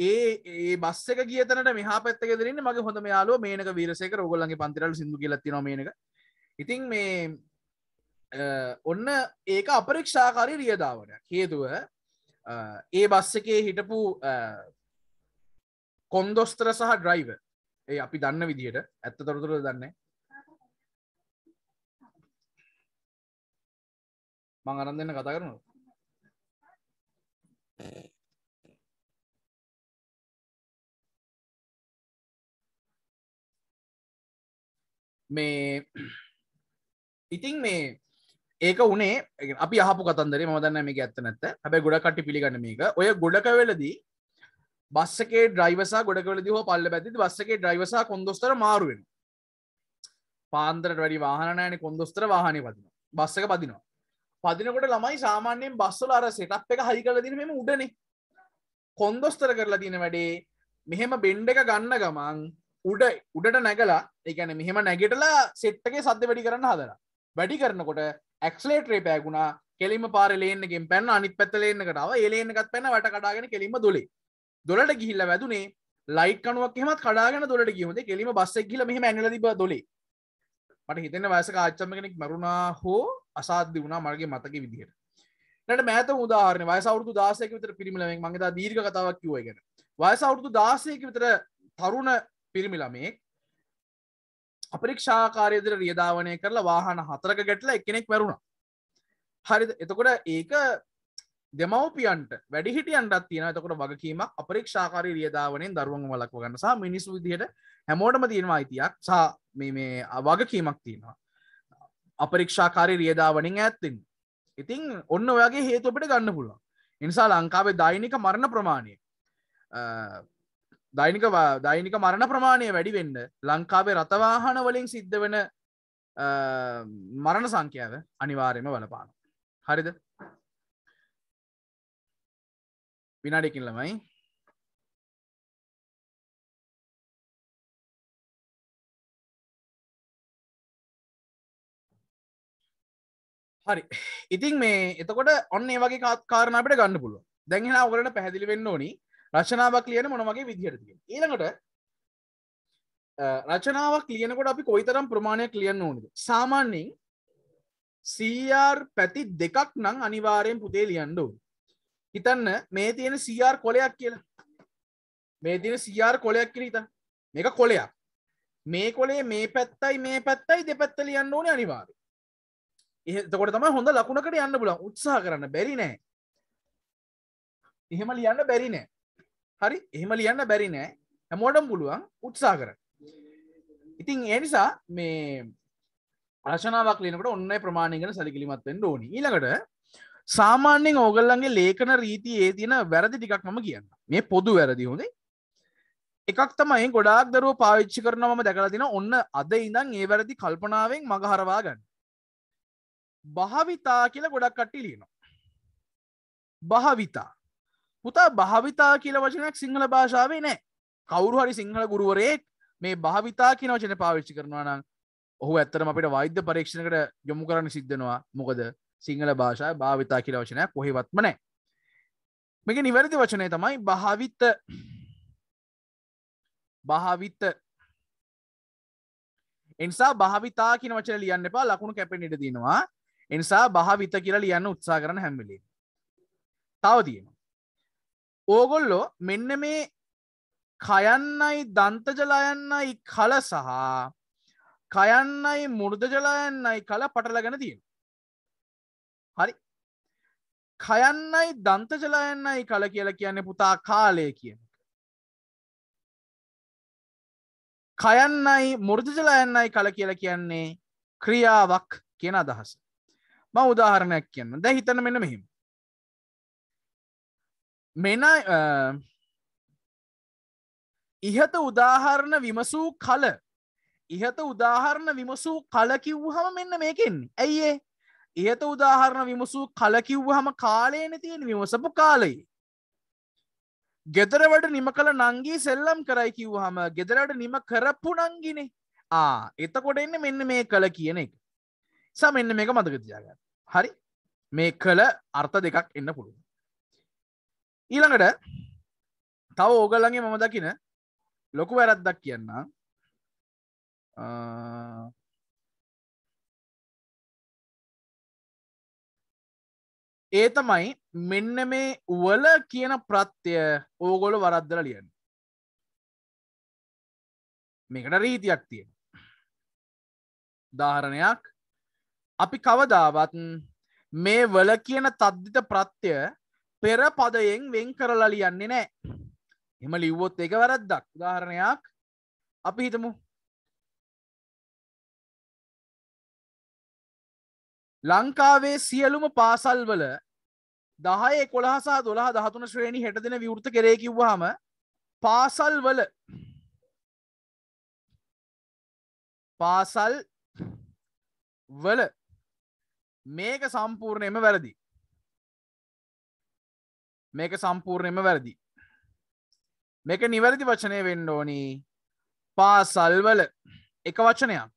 ඒ ඒ බස්සක ගියතනට මෙහා පැත්තක දෙරන්න මගේ හොඳ යාලෝ මේනක වීරසයක රෝගොල්ලගේ පන්තිරල් සිදු කියලත්තින මේක ඉතින් මේ ඔන්න ඒක අපරක්ෂාකාරී රියදාවට හේතුව ඒ බස්ස එකේ හිටපු කොන්දොස්තර සහ ඩ්‍රයිව ඒ අපි දන්න විදිහට ඇත්ත තොරතුර දන්න මං අරන් දෙන්න කතා කරනවා මේ ඉතින් මේ ඒක උනේ අපි අහපු කතන්දරේ මදන්න මේ ඇත්ත නැත හැබැ ගොඩකට පිළිගන්න මේක ඔය ගොඩක වෙලදී බස්සකේ ඩ්‍රයිවසා ගොඩකවලද හෝ පල්ල බැති බස්සකේ ඩ්‍රයිවසා කොන්දොස්තර මාරුවෙන් පාන්දරට වැඩි වාහනෑන කොන්දොස්තර වාහනය පදින බස්සක පදිනවා පදිනකොට ළමයි සාමාන්‍යයෙන් බස්සල අර සෙටප් එක හරි කල දින මෙම උඩනේ කොන්දොස්තර කරලා තියෙන වැඩේ මෙහෙම බෙන්ඩ එක ගන්න ගමන් උඩ උඩට නැගලා එකන මෙහෙම නැගෙටලා සෙට්ටගේ සද්ද වැඩි කරන්න හදර වැඩි කරනකොට ඇක්ස්ලේට්‍රේ පෑගුණා කෙලිම පාරලේනකින් පැන්න අනිත් පැත්තලේන්න කටාව එලේනකත් පැන වැට කඩාගෙන කෙලිම දොලේ දොලට ගිහිල්ල වැදුනේ ලයික් අනුවක් හෙමත් කඩාගෙන දොලට ගිහොද කෙලිම බස්සෙක් ගිල මෙහම ඇනලදිබ දොලේ මට හිතන වයසක ආච්චම කෙනෙක් මරුණා හෝ අසාධ්‍ය වුණා මගේ මතක විදිහයට නට මෑත උදාරන වයසවරුදු දාසයක විතර පිරිමිලෙන් මගේත දීර්ග කතාවක් කිවයගෙන වයසවරුදු දාසයක විතර තරුණ පිරිමිලමෙක් අපරික්ෂාකාරයදිර රියධාවනය කරලා වාහන හතරක ගැටලා එකනෙක් වැරුණා හරි එතකොට ඒක දෙමවපියන්ට වැඩිහිටියන්ට තියෙන තකොට වගකීමක් අපරික්ෂාකාරි රියධාවනෙන් දරුවන් වලක් වගන්න සහ මිනිස්සු විදිහයට හැමෝටම තියෙනවා අයිතියක් සා මේ වගකීමක් තියෙනවා අපරික්ෂාකාරි රියධාවනින් ඇත්තින් ඉතින් ඔන්න ඔයාගේ හේතුපට ගන්න පුළුවන් ඉනිසා ලංකාවේ දෛනික මරණ ප්‍රමාණය දෛනික දෛනික මරණ ප්‍රමාණය වැඩි වෙන්න ලංකාවේ රතවාහන වලින් සිද්ධ වෙන මරණ සංඛ්‍යාව අනිවාර්යම වලපාන හරිද විනාඩිකින් ළමයි හරි ඉතින් මේ එතකොට ඔන්න ඒ වගේ කාරණ අපට ගන්න පුළුව දැන්හෙලා ඔගලට පැහැදිලි වෙන්න ඕනි රචනාවක් ලියන මොනමගේ විදිහට තිය ඊළඟට රචනාවක් ලියනකොට අපි කොයිතරම් ප්‍රමාණයක් ලියන්න ඕනද සාමාන්‍යෙන් සR පැති දෙකක් නං අනිවාරයෙන් පුතේ ලියන්ඩු හිතන්න මේ තියෙන සR කොලයක් කියලා මේ තින සR කොලයක් කිරීත මේක කොලයක් මේ කොලේ මේ පැත්තයි මේ පැත්තයි දෙපැත්ත ලියන්න ඕනේ අනිවාරය එහතකොට තම හොඳ ලකුණකට යන්න පුලන් උත්සාහ කරන්න බැරි නෑ එහෙම ලියන්න බැරි නෑ හරි එහෙම ලියන්න බැරි නෑ හැමෝටම් පුළුවන් උත්සා කර ඉතින් ඒ නිසා මේ ප්‍රශනාවක් ලනකට ඔන්න ප්‍රමාණයගෙන සැලිකිලිමත්වෙන් ඕනි ඊළඟට සාමාන්‍යෙන් ඕගල්ලන්ගේ ලේඛන රීති ඒ තියෙන වැරදි ටිකක් මම කියන්න මේ පොදු වැරදි හොඳේ එකක් තමයි ගොඩාක් දරුව පාවිච්චි කරනවම දැකලා තින ඔන්න අද ඉඳන් ඒ වැරදි කල්පනාවෙන් මගහරවා ගන්න භාවිතා කියලා ගොඩක් කට්ටි ලියනවා භාවිතා පුතා භාවිතා කියල වචනයක් සිංහල භාෂාවේ නෑ කවුරු හරි සිංහල ගුරුවරයෙක් මේ භාවිතා කියන වචන පාවිච්චි කරනවා නම් ඔහු ඇත්තරම අපිට වෛද්‍ය පරීක්ෂණකට යොමු කරන්න සිද්ධනවා මොකද සිංහල භාෂාව භාවිතා කියල වචනයක් කොහෙවත්ම නෑ මේක නිවැරදි වචනය තමයි භාවිත භාවිත එනිසා භාවිතා කියන වචන ලියන්න එපා ලකුණු කැපෙන් ඉඩ දෙනවා එනිසා භාවිත කියලා ලියන්න උත්සා කරන හැම්වෙලේ තව තියෙන ඕගොල්ලෝ මෙන්න මේ කයන්නයි දන්තජලයන්නයි කල සහ කයන්නයි මුෘදජලයන්නයි කල පටලගෙන තියෙන හරි කයන්නයි දන්තජලයන්නයි කල කියලා කියන්නේ පුතා කාලය කියන කයන්නයි මුෘදජලයන්නයි කල කියලා කියන්නේ ක්‍රියාවක් කියන අදහස ම උදාහරණයක් කියන්න දැ හිතන මෙන්න මෙහිම මෙන ඉහත උදාහරණ විමසූ කල ඉහත උදාහරණ විමසූ කල කිව්හම මෙන්න මේකෙන් ඇයිඒ ඉහත උදාහරණ විමසූ කල කිව්වහම කාලයන තියෙන විමසපු කාලයි ගෙදරවට නිම කළ නංගී සෙල්ලම් කරයි කිව්හම ගෙදරට නිම කරපු නංගිනේ ආ එතකොට එන්න මෙන්න මේ කළ කියන එක සමෙන්න මේක මතකතියාගන්න හරි මේ කළ අර්ථ දෙකක් එන්න පුළුව ඊළඟට තව ඕගල්ලගේ මම දකින ලොකු වැරද්දක් කියන්න ඒ තමයි මෙන්න මේ වල කියන ප්‍රත්‍යය ඕගොල වරද්දල ලියන්න මේකට රීතියක් තියෙන දාහරණයක් අපි කවදාවත් මේ වල කියන තද්ධිත ප්‍රත්‍යය පෙර පදයෙන් වෙන් කරලා ලියන්නේ නෑ එම ලිව්වොත් එක වැරද්දක් උදාහරණයක් අපි හිතමු ලංකාවේ සියලුම පාසල් වල දහය කොළහසා දොළහ දහතුන ශ්‍රේණි හෙට දෙන විවෘත කරේ කිව්වාම පාසල් වල පාසල් වල මේක සම්පූර්ණයම වැරදි මේක සම්පූර්ණයම වැරදි මේක නිවැරදි වචනය වෙන්න ඕනි පාසල්වල එක වචනයක්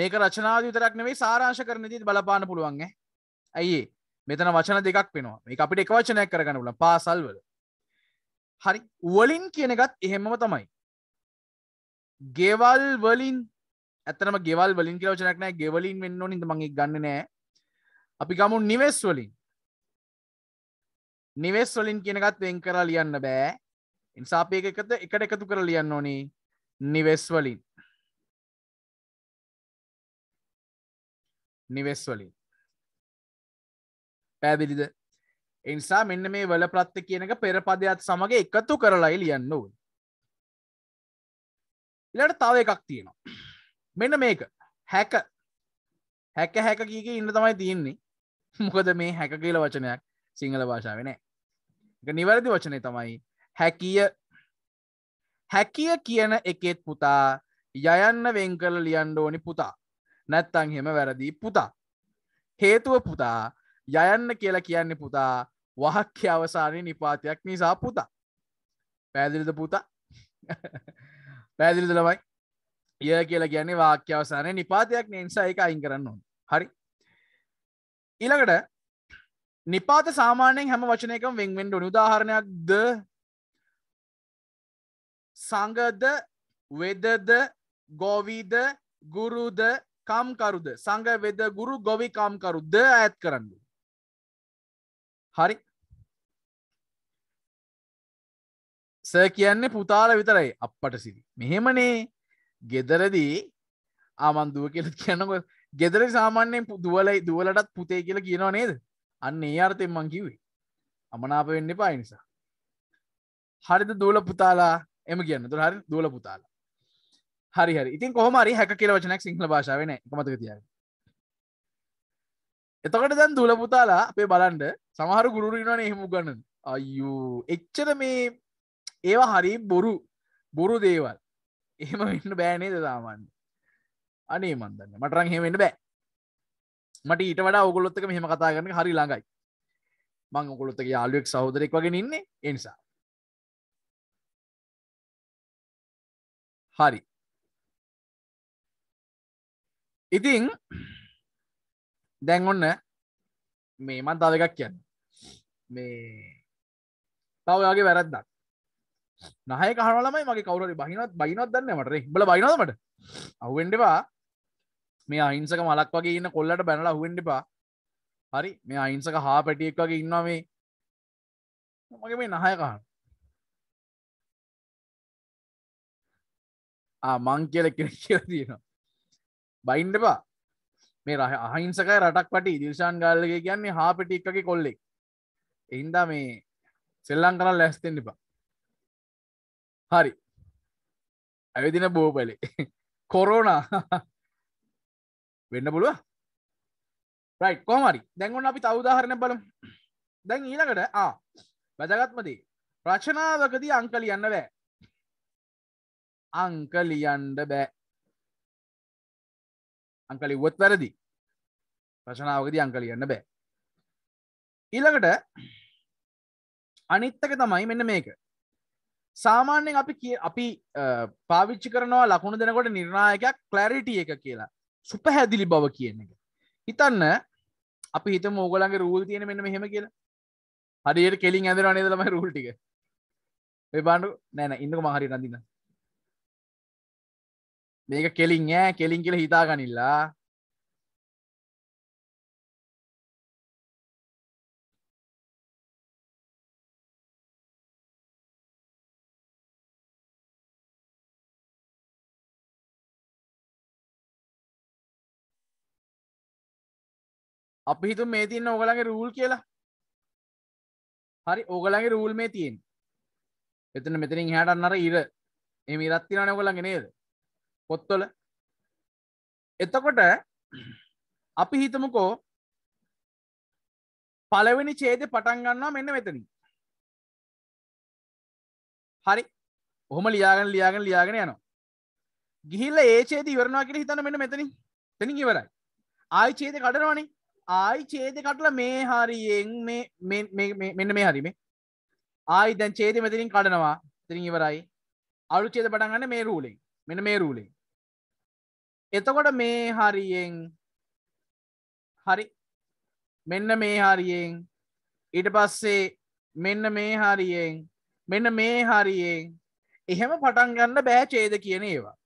මේක රචනාව විතරක් නෙවෙයි සාරාශ කරන දී බලපාන පුළුවන් ඇයි මෙතන වචන දෙකක් වෙනවා මේ අපිට එක වචනයක් කරගන්න පුල පාසල්වල හරි වලින් කියන එකත් එහෙමම තමයි ගෙවල් වලින් ඇතනම ගෙවල් වලින් කියවචනක් නෑ ගෙවලින් වෙන්න ඕනිද මගේ ගන්න නෑ අපි ගමු නිවෙස් වලින් නිවෙස් වලින් කියනකත් වෙන් කරා ලියන්න බෑ ඉනිසාපේ එකත එකට එකතු කර ලියන්න ඕනි නිවෙස් වලින් නිවෙස් වලින් පැදිලිද එනිසා මෙන්න මේ වල ප්‍රත්්‍ය කියනක පෙරපදයක් සමඟ එකතු කරලායි ලියන්න ඕ ඉලට තව එකක් තියෙනවා මෙන්න මේක හැක හැක හැක කියක ඉන්න තමයි තියෙන්නේ මොකද මේ හැක කියල වචනයක් සිංහල භාෂාවනෑ නිවැරදි වචනය තමයි හැකිය හැකිය කියන එකෙත් පුතා යයන්න වෙංකල ලියන්ඩෝනි පුතා නැත්තං හෙම වැරදි පුතා හේතුව පුතා යයන්න කියලා කියන්නේ පුතා වහක්්‍ය අවසානය නිපාතියක් නිසා පුතා පැදිලිද පුතා *laughs* පැදිලිද ළමයි ය කියලා කියන්නේ වාක්‍ය අවසානය නිපාතියක් නිසා එක අයින් කරන්න ඕන හරි ඊළඟට නිපාත සාමානයෙන් හැම වචනයකම වෙන්වෙන්ඩ නිදාහරණයක් ද සංගද වෙදද ගෝවිද ගුරුද කම්කරුද සංග වෙද ගුරු ගොවි කම්කරුද ඇත් කරන්න හරි ස කියන්නේ පුතාල විතරයි අපට සිරි මෙහෙමනේ ගෙදරදී ආමන්දුව කියල කියන්නකො ගෙදර සාමාන්‍යයෙන් දුවලයි දුවලටත් පුතේ කියලා කියනවා නේද අන්න ඒ අර්ථයෙන් මං කිවේ අමනාප වෙන්න එපා නිසා හරිද දූල පුතාලා එම කියන්න තුර හරි දූල පුතාලා හරි හරි ඉතින් කොහමරි හැක කියල වචනක් සිංහල භාෂාවන එකමතක තිය එතකට දැන් දූල පුතාලා අපේ බලන්ඩ සමහර ගුරුරුණන එහෙමු ගන්න අයෝ එච්චර මේ ඒවා හරි බොරු බොරු දේවල් එහෙම වෙන්න බෑනේ දදාමන්න අනේ මන්දන්න මටරං හෙමෙන්ට බෑ මට ඊට වඩා ඔගොලොත්තක මෙහම කතාගන්න හරි ළඟයි මං ඔකොලොත්තක යාලුවෙක් සහෝදරෙක් වගෙන ඉන්නේ එනිසා හරි ඉතින් දැන් ඔන්න මේ මන් තව එකක් කියන්න මේ තවයාගේ වැරැද්දක් නහය කහරලමයි මගේ කවුරරි බහිනත් බයිනත් දන්න මට බල බයිනමට අවුවෙන්ඩවා මේ අහිංසක මලක් වගේ ඉන්න කොල්ලට බැනලා හුවෙන්ඩිපා හරි මේ අහිංසක හා පැටියෙක් වගේ ඉන්නවා මේ මගේ මේ නහයකාන්න මං කියල කෙන කියල තියෙනවා බයින්ඩපා මේ රහ අහිංසක රටක් පටි දිර්ශාන් ගල්ලගේ කියන්නේ හා පටි එකගේ කොල්ලෙක් එහින්දා මේ සෙල්ලං කරන්න ලැස්තෙන්ඩිපා හරි ඇවිදින බෝපලේ *laughs* කොරෝනා වෙන්න පුළුව රයි් කොහමරි දැන්ගුන් අපි තවදාහරණ බලු දැන් ඊළකට ආ වැදගත්මදී ප්‍රචනාවකදී අංකලියන්න බෑ අංකලියන්ඩ බෑ අංකලි වොත් වැරදි ප්‍රශනාවකදී අංකලියන්න බෑ ඊළඟට අනිත්තක තමයි මෙන්න මේක සාමාන්‍යෙන් අපි අපි පාවිච්චි කරනවා ලකුණු දෙනකොට නිර්ණායකයක් කලැරිටිය එක කියලා සුපහැදිලි බව කියන එක. හිතන්න අපි හිත මෝගලන්ගේ රූල් තියෙන මෙන්න මෙහෙම කියලා හරියට කෙලින් ඇදර අනේදලම රූල්ටික එබාඩු නෑන ඉන්නක මහරි නඳන්න මේක කෙලින් ෑ කෙලින් කියල හිතා ගනිල්ලා අපි හිතු මේ තියන්න ඕගලගේ රූල් කියලා හරි ඕගලගේ රූල් මේ තියෙන් එතන මෙතනින් හට අන්නර ඉර එම ඉරත්තින නවගලගේ නේද පොත්තොල එතකොට අපි හිතමුකෝ පලවෙනි චේද පටන් ගන්නවා මෙන්න මෙතනින් හරි ඔහොම ලියාගෙන ලියාගෙන ලියාගෙන යනවා ගිහිල්ල ඒ චේද ඉවරනවා කියෙන හිතන මෙන්න මෙතනින් තැනින් ඉවරයි ආයි චේද කඩනවානේ ආයි චේද කටල මේ හරියෙන් මෙන්න මේ හරිම ආයි දැන් චේද මෙතිරින් කඩනවා තිරින් ඉවරයි අලු චේද පටන්ගන්න මේ රූලෙන් මෙන මේ රූලෙන් එතකොට මේ හරියෙන් හරි මෙන්න මේ හරියෙන් ඊට පස්සේ මෙන්න මේ හරියෙන් මෙන්න මේ හරියෙන් එහෙම පටන්ගන්න බෑ චේද කියන ඒවා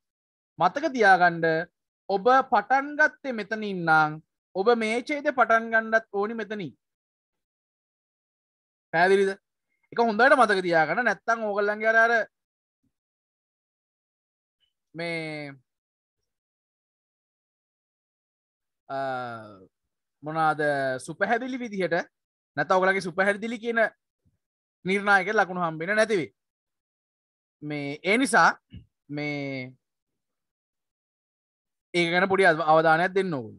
මතක තියාගණ්ඩ ඔබ පටන්ගත්තේ මෙතන ඉන්නම් ඔබ මේචේද පටන් ගණ්ඩත් ඕනි මෙතනින් පැදිරිද එක හොඳට මතක තියාගන්න නැත්තං ඕගල්ලන්ගේ අරර මේ මොනාද සුපහැදිලි විදිහට නැත ඔගලගේ සුපහැදිලි කියන නිර්ණයක ලකුණු හම්බෙන නැතිවේ මේ ඒ නිසා මේ ඒකන පොඩි අවධානයක් දෙන්න ඕකුල්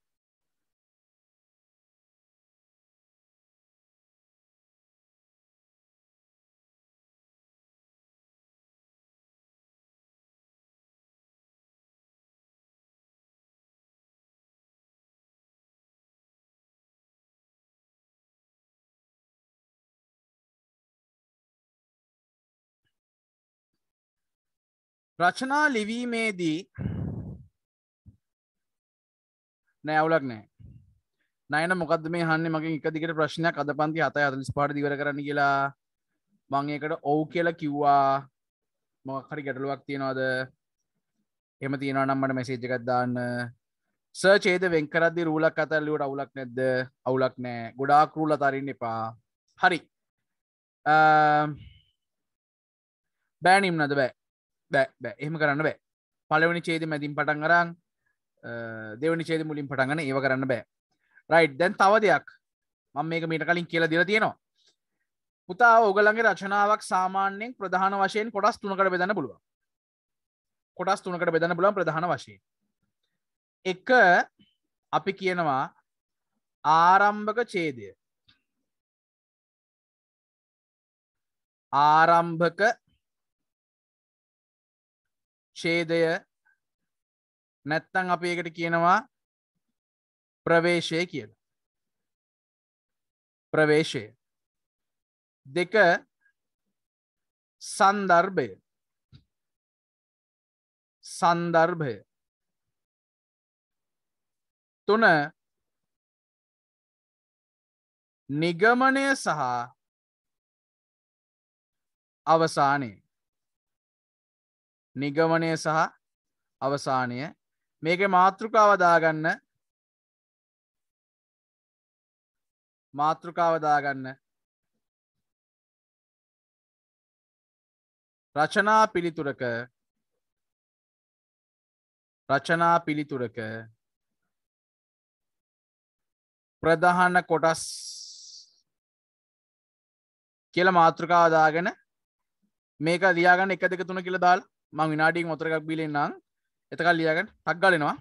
රචනා ලිවීමේදී නෑවුලක් නෑ නයන මොකද මේ හන්න මගේ එක දිකට ප්‍රශ්නයක් අද පන්ති අත අතලිස් පාට දිවර කරන කියලා මංඒකට ඔව් කියලා කිව්වා මොකහරි ගැටලුවක් තියෙනවාද එම තියෙනවා නම්මට මැසේජකත් දාන්න සර්චේද වෙන්කරදදි රූලක් අතරලිවට අවුලක් නැද්ද අවුලක් නෑ ගොඩා කරුල තරන්න එපා හරි බෑනිම් නද බෑ බෑ එහෙම කරන්න බෑ පලවනි චේද මැතින් පටන් කරන්න දෙවනි චේද මුලින් පටන්ගන ඒව කරන්න බෑ රයිට් දැන් තව දෙයක් මං මේක මීට කලින් කියලා දිල තියෙනවා පුතා ඔගලගේ රචනාවක් සාමාන්‍යෙන් ප්‍රධාන වශයෙන් කොටස් තුනකට බෙදන්න පුළුව කොටස් තුනකට බෙදන්න පුලන් ප්‍රධාන වශයෙන් එක අපි කියනවා ආරම්භක චේදය ආරම්භක ඡේදය නැත්තම් අපි ඒකට කියනවා ප්‍රවේශය කියලා. ප්‍රවේශය දෙක සන්දර්භය සන්දර්භය තුන නිගමනය සහ අවසානය නිගමනය සහ අවසානය මේක මාතෘකාවදාගන්න මාතෘකාවදාගන්න රචනා පිළිතුරක රචනා පිළිතුරක ප්‍රධාන කොටස් කියල මාතෘකාවදාගෙන මේක දයාගන්න එක දෙක තුන කියල දාලා මං විනාඩී මොතරකක් බිලෙන්න්නම් එතකල් ලියගට ටක්ගලෙනවා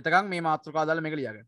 එතකක් මේ මාතෘකාදාල මේක ලියගට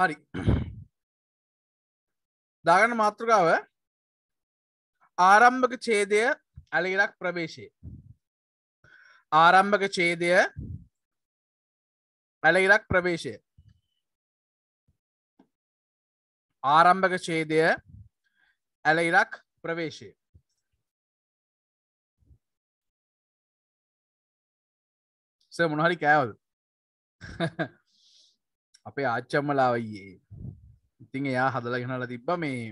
හරි දාගන්න මාතෘකාව ආරම්භක ඡේදය ඇලගලක් ප්‍රවේශයේ ආරම්භක ඡේදය ඇලගලක් ප්‍රවේශය ආරම්භක ඡේදය ඇලඉරක් ප්‍රවේශය ස මොනහරි කෑවද අපේ ආච්චම්මලාවයේ ඉතින් එයා හදලගෙනල තිබ්බ මේ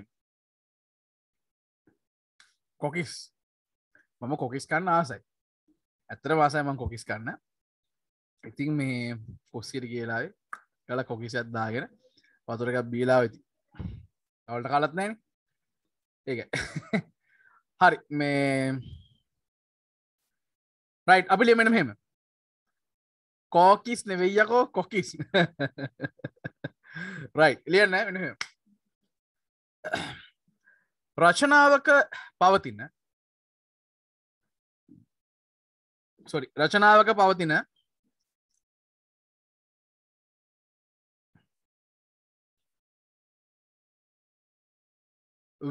කොකිස් මම කොකිස් කන්න ආසයි ඇත්තර වාසයමන් කොකිස් කන්න ඉතින් මේ කොස්සිර කියලාව කළ කොකිස ඇත්දාගෙන වතුරක බීලා වෙති අවලට කාලත් නෑන ඒ *laughs* හරි මේ රයි් අපි ලියමෙන හෙම කෝකිස් නෙවෙයියකෝ කොකිස් රයි ලියන්න වෙන රචනාවක පවතින සොරි රචනාවක පවතින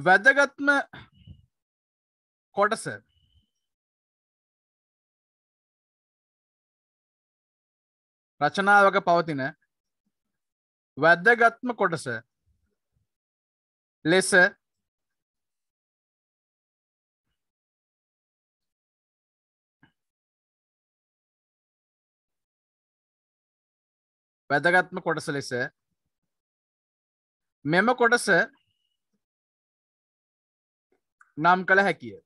වැදගත්ම කොටස රචනාවක පවතින වැද්දගත්ම කොටස ලෙස වැදගත්ම කොටස ලෙස මෙම කොටස නම් කළ හැකිය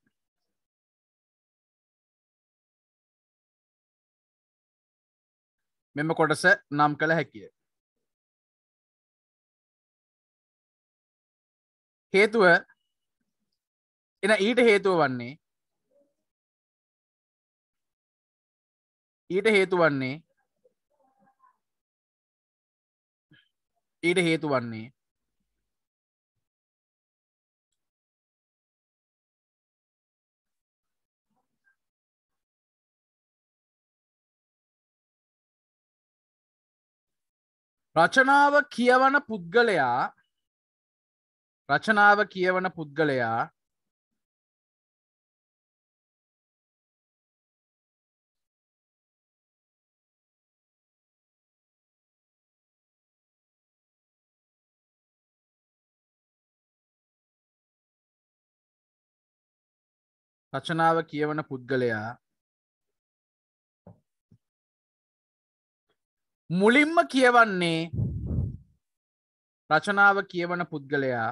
මෙම කොටස නම් කළ හැකිය. හේතුව එන ඊට හේතුව වන්නේ ඊට හේතු වන්නේ ඊට හේතු වන්නේ රචනාව කියවන පුද්ගලයා රචනාව කියවන පුද්ගලයා රචනාව කියවන පුද්ගලයා මුලින්ම කියවන්නේ රචනාව කියවන පුද්ගලයා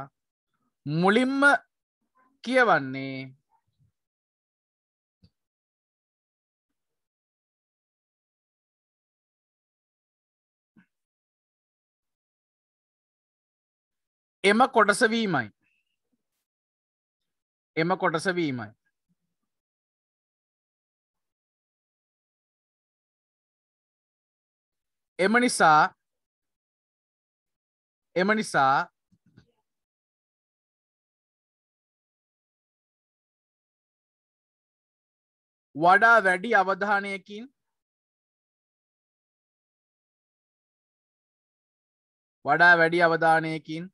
මුලින්ම කියවන්නේ එම කොටසවීමයි එම කොටසවීමයි එම නිසා එම නිසා වඩා වැඩි අවධානයකින් වඩා වැඩි අවධානයකින්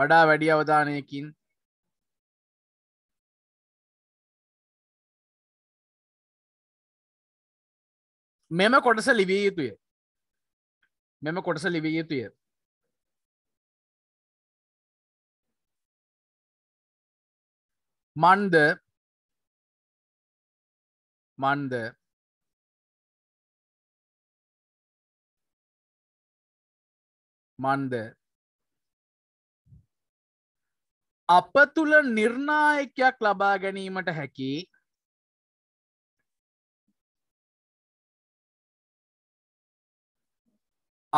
වඩා වැඩි අවධානයකින් මෙම කොටස ලිවිය යුතුය මෙම කොටස ලිවිය යුතුය මන්ද මන්ද මන්ද අප තුළ නිර්ණායකයක් ලබා ගැනීමට හැකි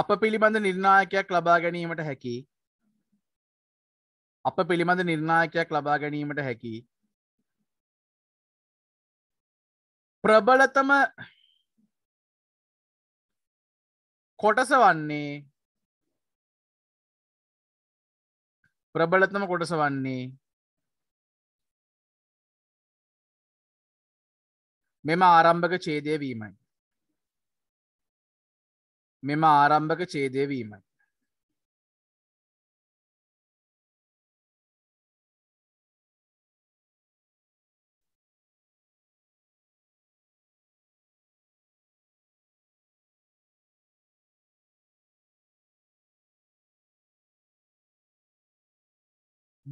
අප පිළිබඳ නිර්ණායකයක් ලබා ගැනීමට හැකි අප පිළිබඳ නිර්ණායකයක් ලබා ගැනීමට හැකි ප්‍රබලතම කොටස වන්නේ ප්‍රබලතම කොටස වන්නේ මෙම ආරම්භක චේදය වීමයි මෙම ආරම්භක චේදයවීමයි.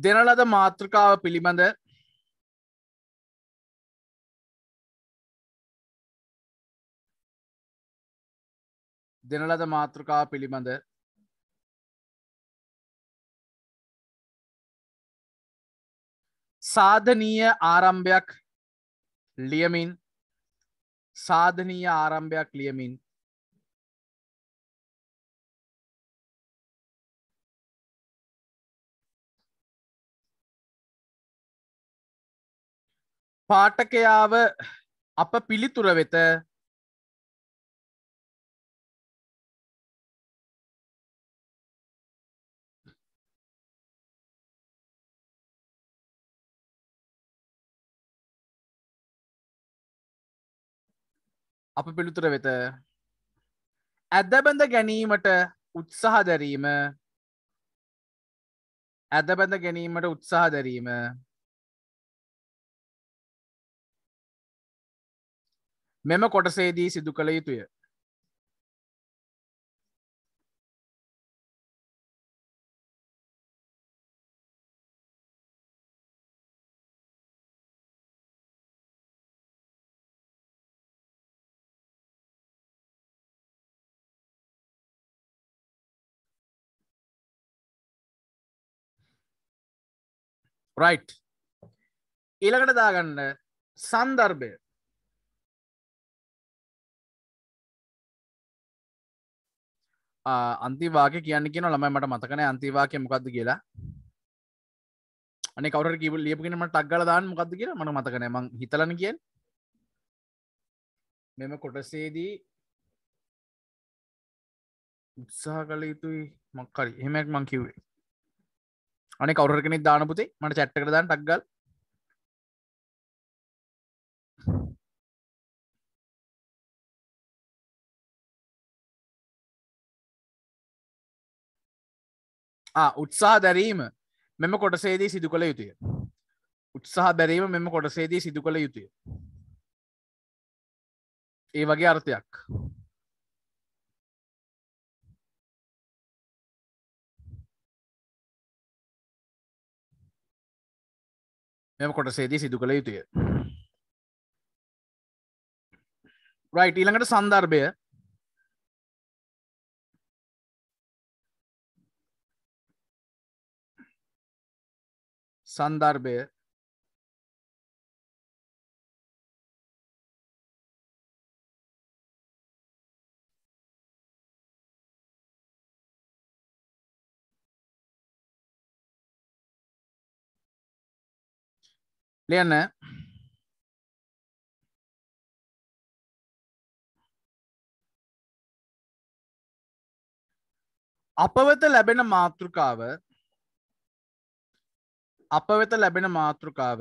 දෙන ලද මාතෘකාව පිළිබඳ දෙනලද මාතෘකා පිළිබඳ සාධනීය ආරම්භයක් ලියමින් සාධනීය ආරම්භයක් ලියමින් පාටකයාව අප පිළිතුර වෙත අප පිළිතුර වෙත ඇදබඳ ගැනීමට උත්සාහ දැරීම ඇදබඳ ගැනීමට උත්සාහ දැරීම මෙම කොටසේදී සිදු කළ යුතුය රයිට් ඊළඟට දාගන්න සන්දර්භය අන්තිවාගේ කියන්න කියන ළමයි මට මතකන අන්තිවාකය මොකක්ද කියලා අන කවර කිව ලියපගෙනම ටක්ගල දාන්න මොකක්ද කියලා මන මතකන ම හිතලන කියෙන් මෙම කොටසේදී උත්සාහ කළ යුතුයි මක්කරි එහෙමැක් මං කිවේ අනේ කවර කෙනෙක් දානපුතේ මට චැට්ට කරදාන්න ටක්ගල් උත්සාහ දැරීම මෙම කොටසේදී සිදු කළ යුතුය උත්සාහ දැරීම මෙම කොටසේදී සිදු කළ යුතුය ඒ වගේ අර්ථයක් මෙම කොටසේදී සිදු කළ යුතුය රයිට් ඊළඟට සන්දර්භය සන්දර්භය ලියන්න අප වෙත ලැබෙන මාතෘකාව අප වෙත ලැබෙන මාතෘකාව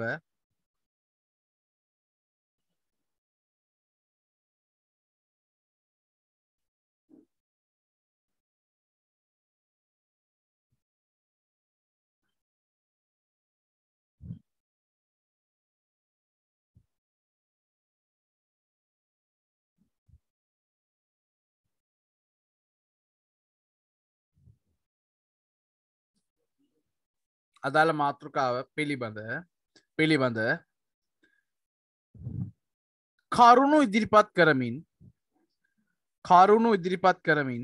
අදාළ මාතෘකාව පිළිබඳ පිළිබඳ කරුණු ඉදිරිපත් කරමින් කරුණු ඉදිරිපත් කරමින්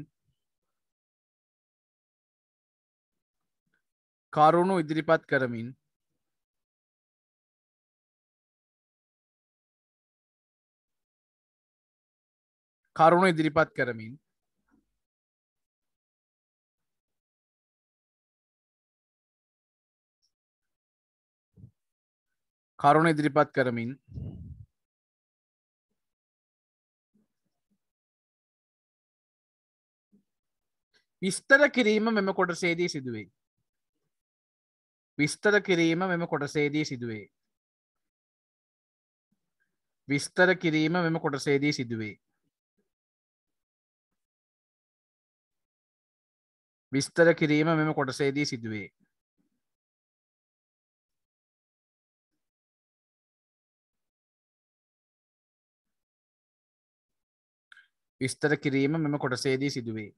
කරුණු ඉදිරිපත් කරමින් කරුණු ඉදිරිපත් කරමින් කරුණ ඉදිරිපත් කරමින් විස්තර කිරීම මෙම කොටසේදී සිදුවේ. විස්තර කිරීම මෙම කොටසේදී සිදුවේ. විස්තර කිරීම මෙම කොටසේදී සිදුවේ. විස්තර කිරීම මෙම කොටසේදී සිදුවේ. විස්තර කිරීම මෙම කොටසේදී සිදුවේ.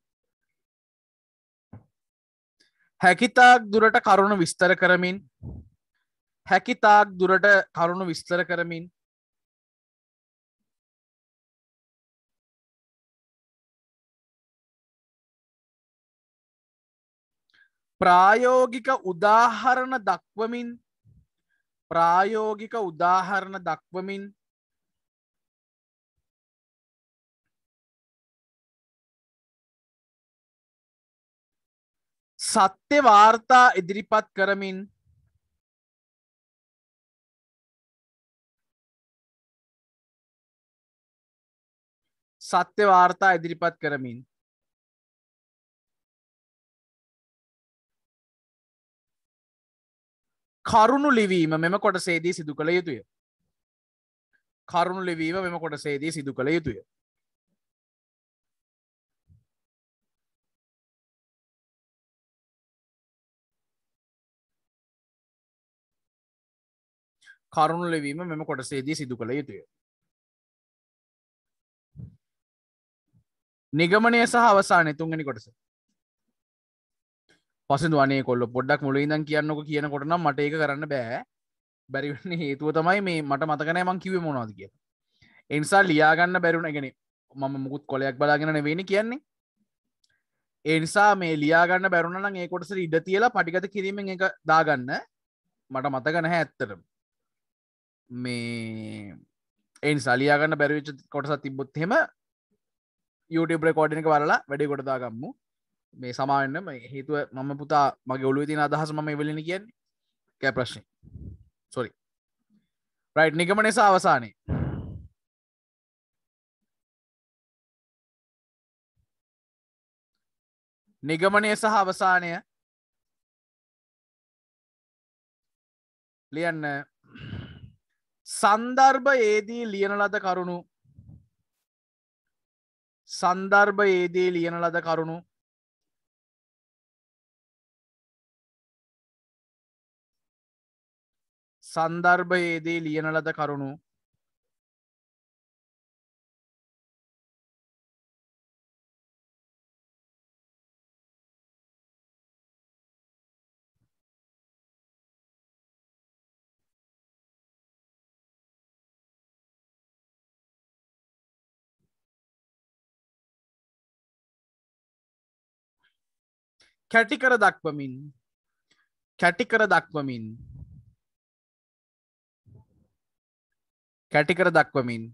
හැකිතාක් දුරට කරුණු විස්තර කරමින් හැකිතාක් දුරට කරුණු විස්තර කරමින් ප්‍රායෝගික උදාහරණ දක්වමින් ප්‍රායෝගික උදාහරණ දක්වමින් සත්‍ය වාර්තා ඉදිරිපත් කරමින් සත්‍ය වාර්තා ඉදිරිපත් කරමින් කරුණු ලිවීම මෙම කොටසේදී සිදු කළ යුතුය කරුණු ලිවීම මෙම කොටසේදී සිදු කළ යුතුය කරුණු ලෙවීම මෙම කොටසේදී සිදු කළ යුතුය. නිගමනය සහ අවසානය තුන්ගනි කොටස පසදුවනේ කොල්ල පොඩ්ඩක් මුල ඉදන් කියන්නක කියනකොට නම් මට ඒක කරන්න බෑ බැරිවන්න හේතුව තමයි මේ මට මතකනෑ මං කිව මොනවාද කිය එනිසා ලියාගන්න බැරුණ එකෙන මම මුකුත් කොලයක් බලාගෙන වෙන කියන්නේ එනිසා මේ ලියාගන්න බැරුණ නම් ඒ කොටස ඉඩ තියලා පටිගත කිරීමෙන් එක දාගන්න මට මතගන ඇත්තරම මේ එන් සලියාගන්න බැරිවිච කොටසත් තිබොත් හෙම YouTube රෙකෝඩිනක වරලා වැඩි කොටදාගම්මු මේ සමාන්නම හේතුව මම පුතා මගේ ඔලු තින අදහස ම වෙලනි කියන්නේ කෑ ප්‍රශ්න සොරි රයි් නිකම නිසා අවසානය නිගමනය සහ අවසානය ලියන්න සන්දර්භයේදී ලියන ලද කරුණු සන්දර්භයේදී ලියන ලද කරුණු සන්දර්භයේදී ලියන ලද කරුණු කැටිකර දක්වමින් කැටිකර දක්වමින් කැටිකර දක්වමින්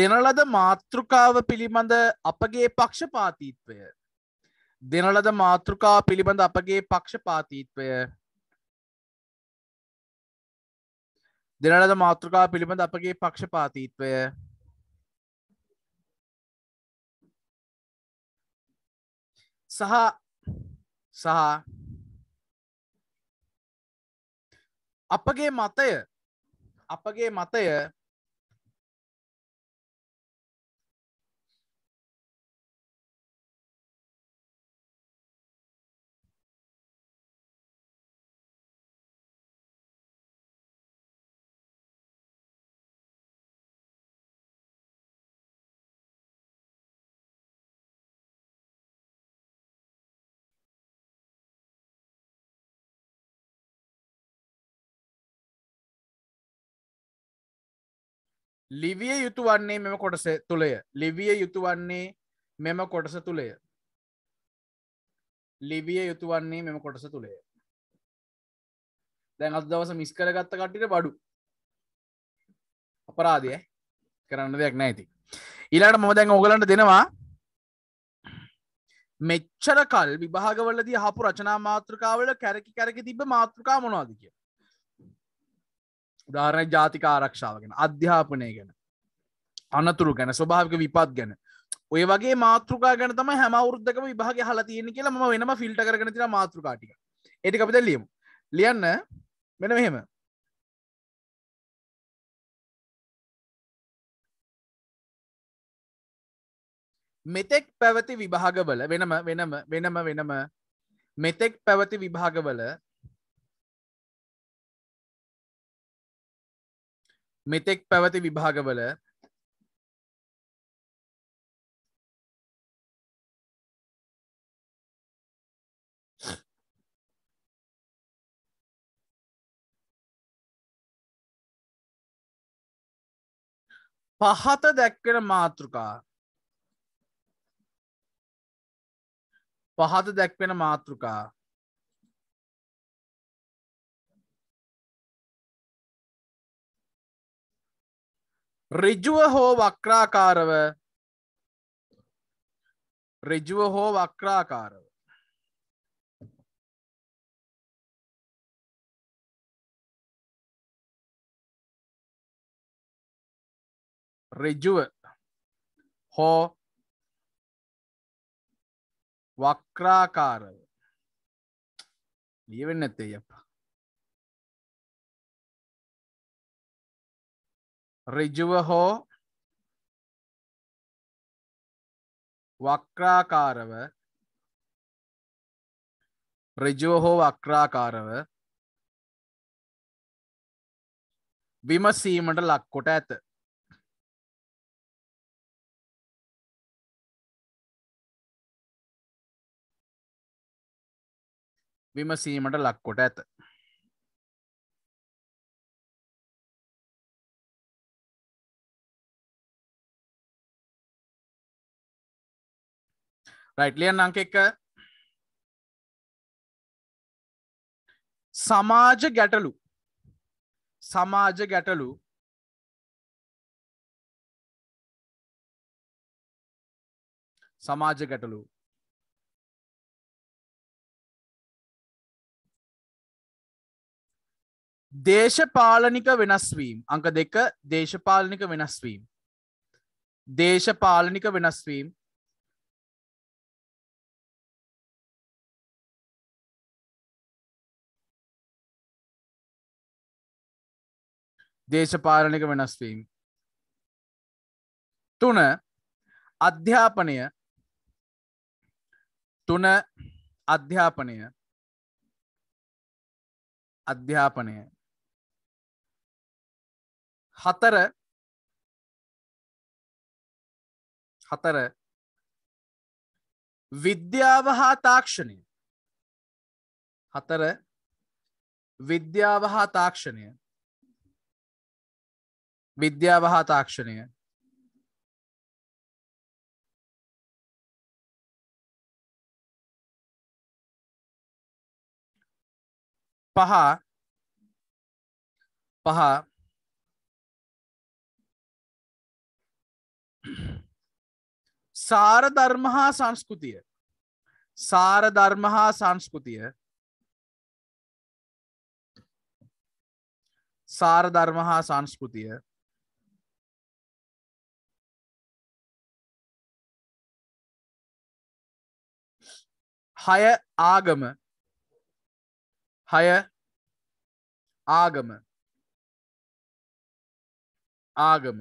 දෙනලද මාතෘකාව පිළිබඳ අපගේ පක්ෂපාතීත්වය දෙනලද මාතෘකා පිළිබඳ අපගේ පක්ෂපාතීත්වය දෙනලද මාතෘකා පිළිබඳ අපගේ පක්ෂපාතීත්වය සහ සහ අපගේ මතය අපගේ මතය ලිවිය යුතු වන්නේ මෙම කොටස තුළය ලිවිය යුතු වන්නේ මෙම කොටස තුළය ලිවිය යුතු වන්නේ මෙම කොටස තුළය දැන් අත් දවස මිස් කරගත්ත කටිට බඩු අපරාධය කරන්න දෙයක් නැති ඉලාට මො දැන් ඕගලන්ට දෙනවා මෙච්චර කල් විභාගවලදී හපු රචනා මාතෘකාවල කැරකි කැරකි තිබ මාතෘකා මොනවාදකිය උදාරණ ජාතික ආරක්ෂාවගෙන අධ්‍යාපනය ගැන අනතුරු ගැන ස්වභාවික විපත් ගැන ඔය වගේ මාතෘකා ගැන තම හැම වෘද්ධක විභාග හලා තියෙන කියලා ම වෙනම ෆිල්ට කරන තින මාතෘකාටික එටි අපිත ලියමු ලියන්න මෙන මෙහෙම මෙතෙක් පැවති විභාගවල වෙනම වෙනම වෙනම වෙනම මෙතෙක් පැවති විභාගවල මෙතෙක් පැවති විභාගවල පහත දැක්කෙන මාතෘකා පහත දැක්වෙන මාතෘකා රිජුව හෝ වක්‍රාකාරව රිජුව හෝ වක්‍රාකාරව රිජුව හෝ වක්‍රාකාරව ලියවෙන්න ඇත්තේ යප ඍජුව හෝ වක්‍රාකාරව ඍජුව හෝ වක්‍රාකාරව විමසීමට ලක්කොට ඇත. විමසීමට ලක්කොට ඇත. රයිට්ලියන් අංක එක සමාජ ගැටලු සමාජ ගැටලු සමාජ ගැටලු දේශපාලනික වෙනස්වීම් අංක දෙක දේශපාලනික වෙනස්වීම් දේශපාලනික වෙනස්වීම් දේශපාලනික වෙනස්වීම්. තුන අධ්‍යාපනය තුන අධ්‍යාපනය අධ්‍යාපනය හතර හතර විද්‍යාව හා තාක්ෂණය හතර විද්‍යාව හා තාක්ෂණය विद्यावहाताक्षरिण पहा पहा सारधर्म है सारधर्म सांस्कृति है හය ආගම හය ආගම ආගම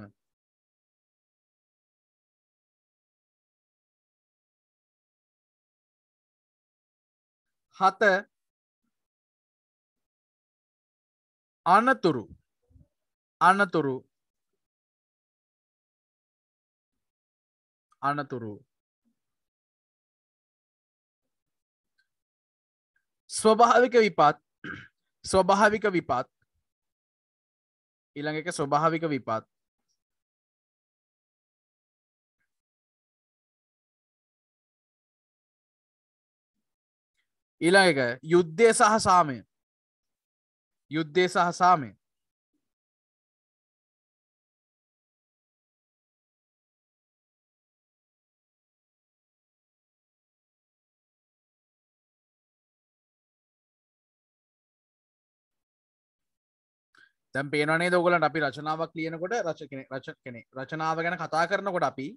හත අනතුරු අනතුරු අනතුරු स्वाभाविक विपात स्वाभाविक विपात इलांगे का स्वाभाविक विपात इलांगे का युद्धे सहसामे युद्धे सहसामे දැම් පේනේ දෝගලට අපි රචනාවක් ලියනකොට රච කෙන රච කෙනෙ රචනාව ගැන කතා කරනකොට අපි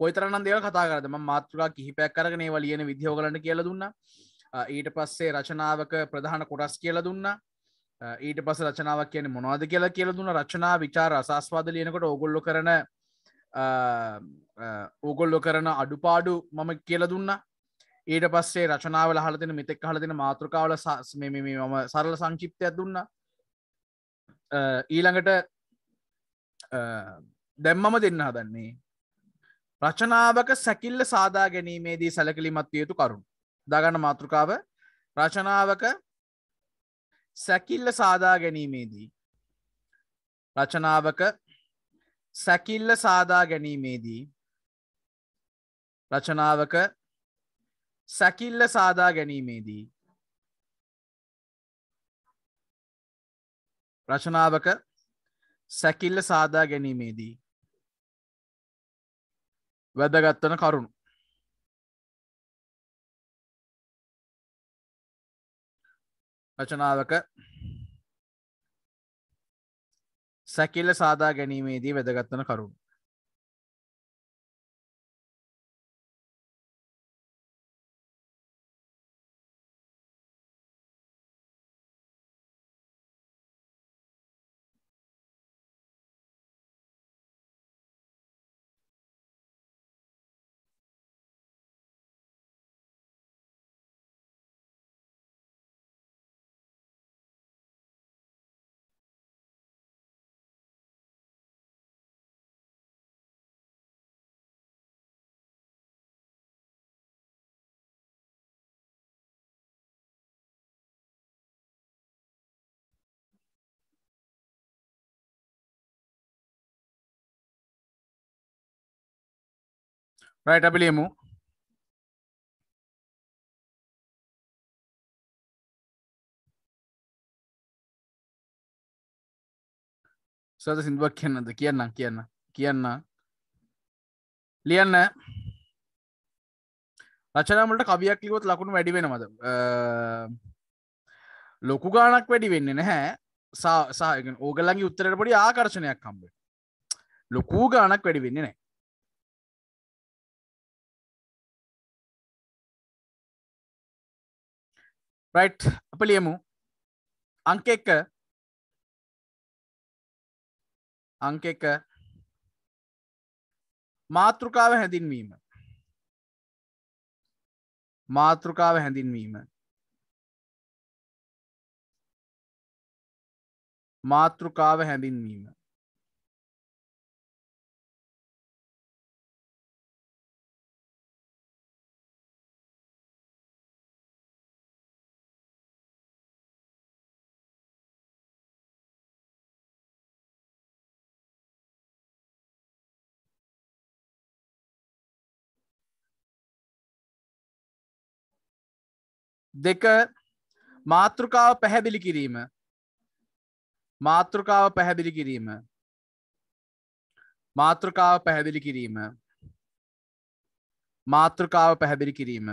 කොයිතරන්න දෙව කතා කරදම මාතුලා කිහිපයක් කරගෙන වලියන විද්‍යෝගලට කියල දුන්න ඊට පස්සේ රචනාවක ප්‍රධාන කොටස් කියල දුන්න ඊට පස රචනාවක් කියන මොනවාද කියලා කියල දුන්න රචනා විචාර අසස්වාද ලියනකොට ඕගොල්ලො කරන ඕගොල්ලො කරන අඩුපාඩු මම කියල දුන්න ඊට පස්සේ රචනාව හලතින මෙතෙක් හලතින මාතෘකාවල මේ මම සරල සංචිප්තයක් දුන්නා ඊළඟට දැම්මම දෙන්න හදන්නේ රචනාවක සැකිල්ල සාදා ගැනීමේදී සැලකිලිමත් යුතු කරුණු දාගන්න මාතෘකාව රචනාවක සැකිල්ල සාදා ගැනීමේදී රචනාවක සැකිල්ල සාදා ගැනීමේදී රචනාවක සැකිල්ල සාදා ගැනීමේදී රචනාවක සැකිල්ල සාදා ගැනීමේදී වැදගත්වන කරුණු රචනාවක සැකිල්ල සාදා ගැනීමේදී වැදගත්වන කරුණු right අපි ලියමු සද සිින්දුවක් කියන්නද කියන්න කියන්න කියන්න ලියන්න රචනාමට කවියක් ලිවොත් ලකුණු වැඩි වෙනවද ලොකු ගානක් වැඩි වෙන්න නැහැ සාසායක ඕගලගේ උත්තරට පොඩි ආකර්ශණයක් කම්බ ලොකූ ගානක් වැඩි වෙන්න නෑ රයිට් අප ලියමු අංක එක අංක එක මාතෘකාව හැඳින්වීම මාතෘකාව හැඳින්වීම මාතෘකාව හැඳින්වීම දෙක මාතෘකාව පැහැදිලි කිරීම මාතෘකාව පැහැදිලි කිරීම මාතෘකාව පැහැදිලි කිරීම මාතෘකාව පැහැදිලි කිරීම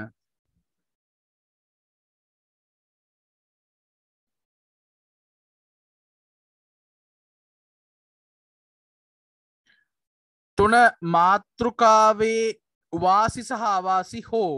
තුන මාතෘකාවේ වාසි සහ අවාසි හෝ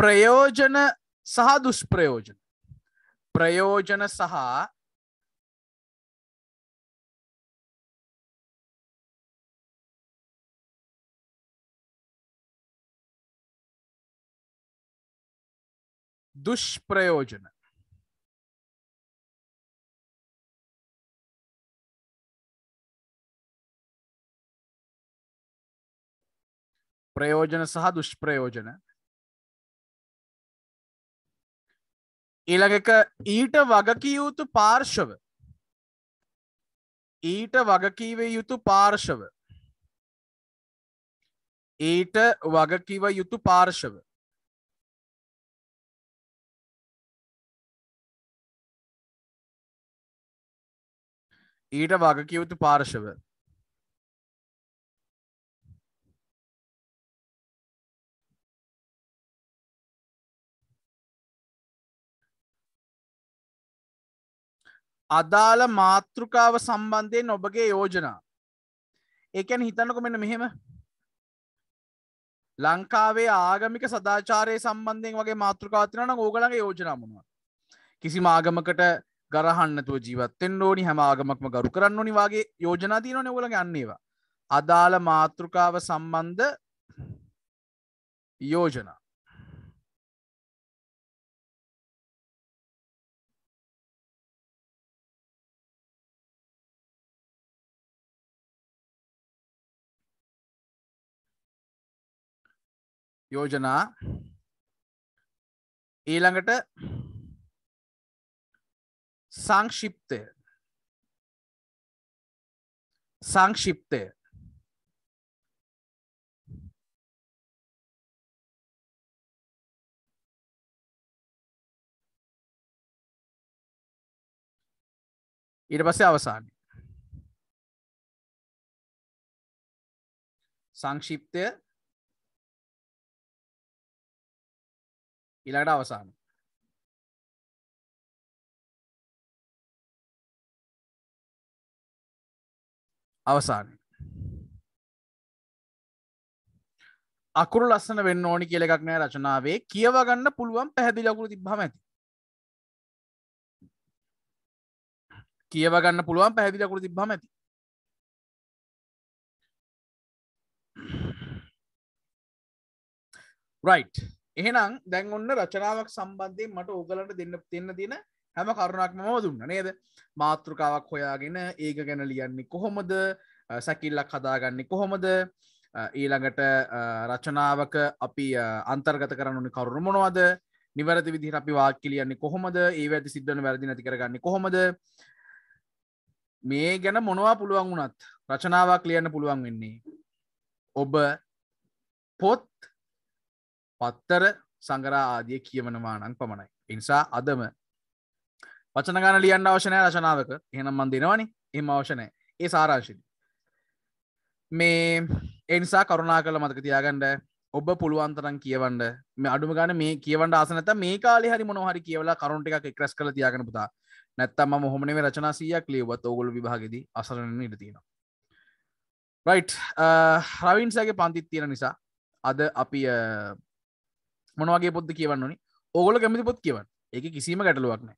प्रयोजन सह दुष्प्रयोजन प्रयोजन सह दुष्प्रयोजन प्रयोजन सह दुष्प्रयोजन ඊළඟක ඊට වගකියයුතු පාර්ශව ඊට වගකීව යුතු පාර්ශව ඊට වගකිව යුතු පාර්ශව ඊට වගකියයුතු පාර්ශව අදාළ මාතෘකාව සම්බන්ධයෙන් ඔබගේ යෝජනා ඒකැන හිතන්නක මෙන්න මෙහෙම ලංකාවේ ආගමික සදාචාරය සම්බන්ධයෙන් වගේ මාතෘකාතිනන ඕගලගේ යෝජනාමුණවා කිසි මාගමකට ගරහන්නතුව ජීවත්තෙන් ඕනි හැම ආගමක්ම ගරු කරන්න ඕනි වගේ යෝජනාතින නොවල ගන්නේවා අදාළ මාතෘකාව සම්බන්ධ යෝජනා යෝජනා ඊළඟට සංක්ෂිප්තය සංක්ෂිප්තය ඊට පස්සේ අවසාන සංක්ෂිප්තය ඉලාට අවසාන අවසාන අකුරු ලස්සන වෙන්න ඕනි කියල එකක් නෑ රචනාවේ කියවගන්න පුළුවන් පැහැදිලි අකුරු තිබ්බම ඇති කියවගන්න පුළුවන් පැහැදිලි අකුරු තිබ්බම ඇති right එහෙනම් දැන් ඔන්න රචනාවක් සම්බන්ධයෙන් මට ඕගලට දෙන්න දෙන්න තින හැම කරුණක් මම දුන්න නේද මාතෘකාවක් හොයාගෙන ඒක ගැන ලියන්නේ කොහොමද සැකිල්ලක් හදාගන්නේ කොහොමද ඊළඟට රචනාවක අපි අන්තර්ගත කරනුනි කරුණු මොනවද නිවැරදි විදි අපි වාක්කිලියන්නේ කොහොමද ඒ වැදි සිද්ධන වැරදි නැති කරගන්න කොහොමද මේ ගැන මොනවා පුළුවන් වුනත් රචනාවක් ලියන්න පුළුවන් වෙන්නේ ඔබ පොත් පත්තර සංගරා ආදිය කියවනවා නං පමණයි. එනිසා අදම වචනගාන ලියන්න අවශනය රශනාවක එහෙනම් මන් දෙනවනි එම අවශනය ඒ සාරාශිද. මේ එනිසා කරුණා කළ මතක තියාගන්ඩ ඔබ පුළුවන්තරන් කියවන්ඩ මේ අඩුම ගන මේ කියවන්ට ආසනත මේ කාල හරි මොහරි කියලා කරුන්ටික එක්රස් කළ තියාගෙන පුතා නැත්තම මොහොමනේ රචනා සියයක් ලියවත් ඔගොල විභාගෙද අසරණ ඉටතින. රයි් රවින්සගේ පන්තිත් තියෙන නිසා අද අපි මොනවගේ පොද්ද කියවන්නනි ඕගොල කැමති පොත් කියවන්න එක කිසිීම ගැටලුවක්න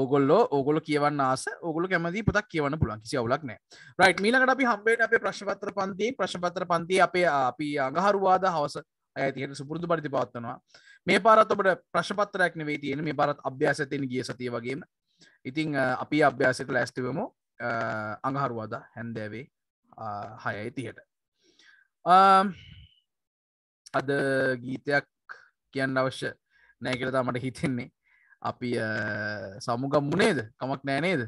ඕගොල්ලෝ ඕගොල කියවන්න ආස ඔගොල කැමති පොතක් කියවන්න පුළන් කිසි අවුලක් නෑ රයිට් මීලකට අපි හම්බේට අපේ ප්‍රශ්පත්‍ර පන්ති ප්‍රශ්පත්‍ර පන්ති අපේ අපි අඟහරුවාද හවස ඇතියට සුපුරදු පරිති පවත්වනවා මේ පාරත් ඔබට ප්‍රශ්පත්තරයක් නෙවේ තියෙන මේ පාරත් අභ්‍යාසතයෙන් ගිය සතිය වගේම ඉතිං අපි අභ්‍යාසක ලැස්තිවමෝ අඟහරුවාද හැන්දෑවේ හයයි තියට අද ගීතයක් කියන්න අවශ්‍ය නෑ කියලතා මට හිතෙන්නේ අපි සමුගම් මුණේද කමක් නෑනේද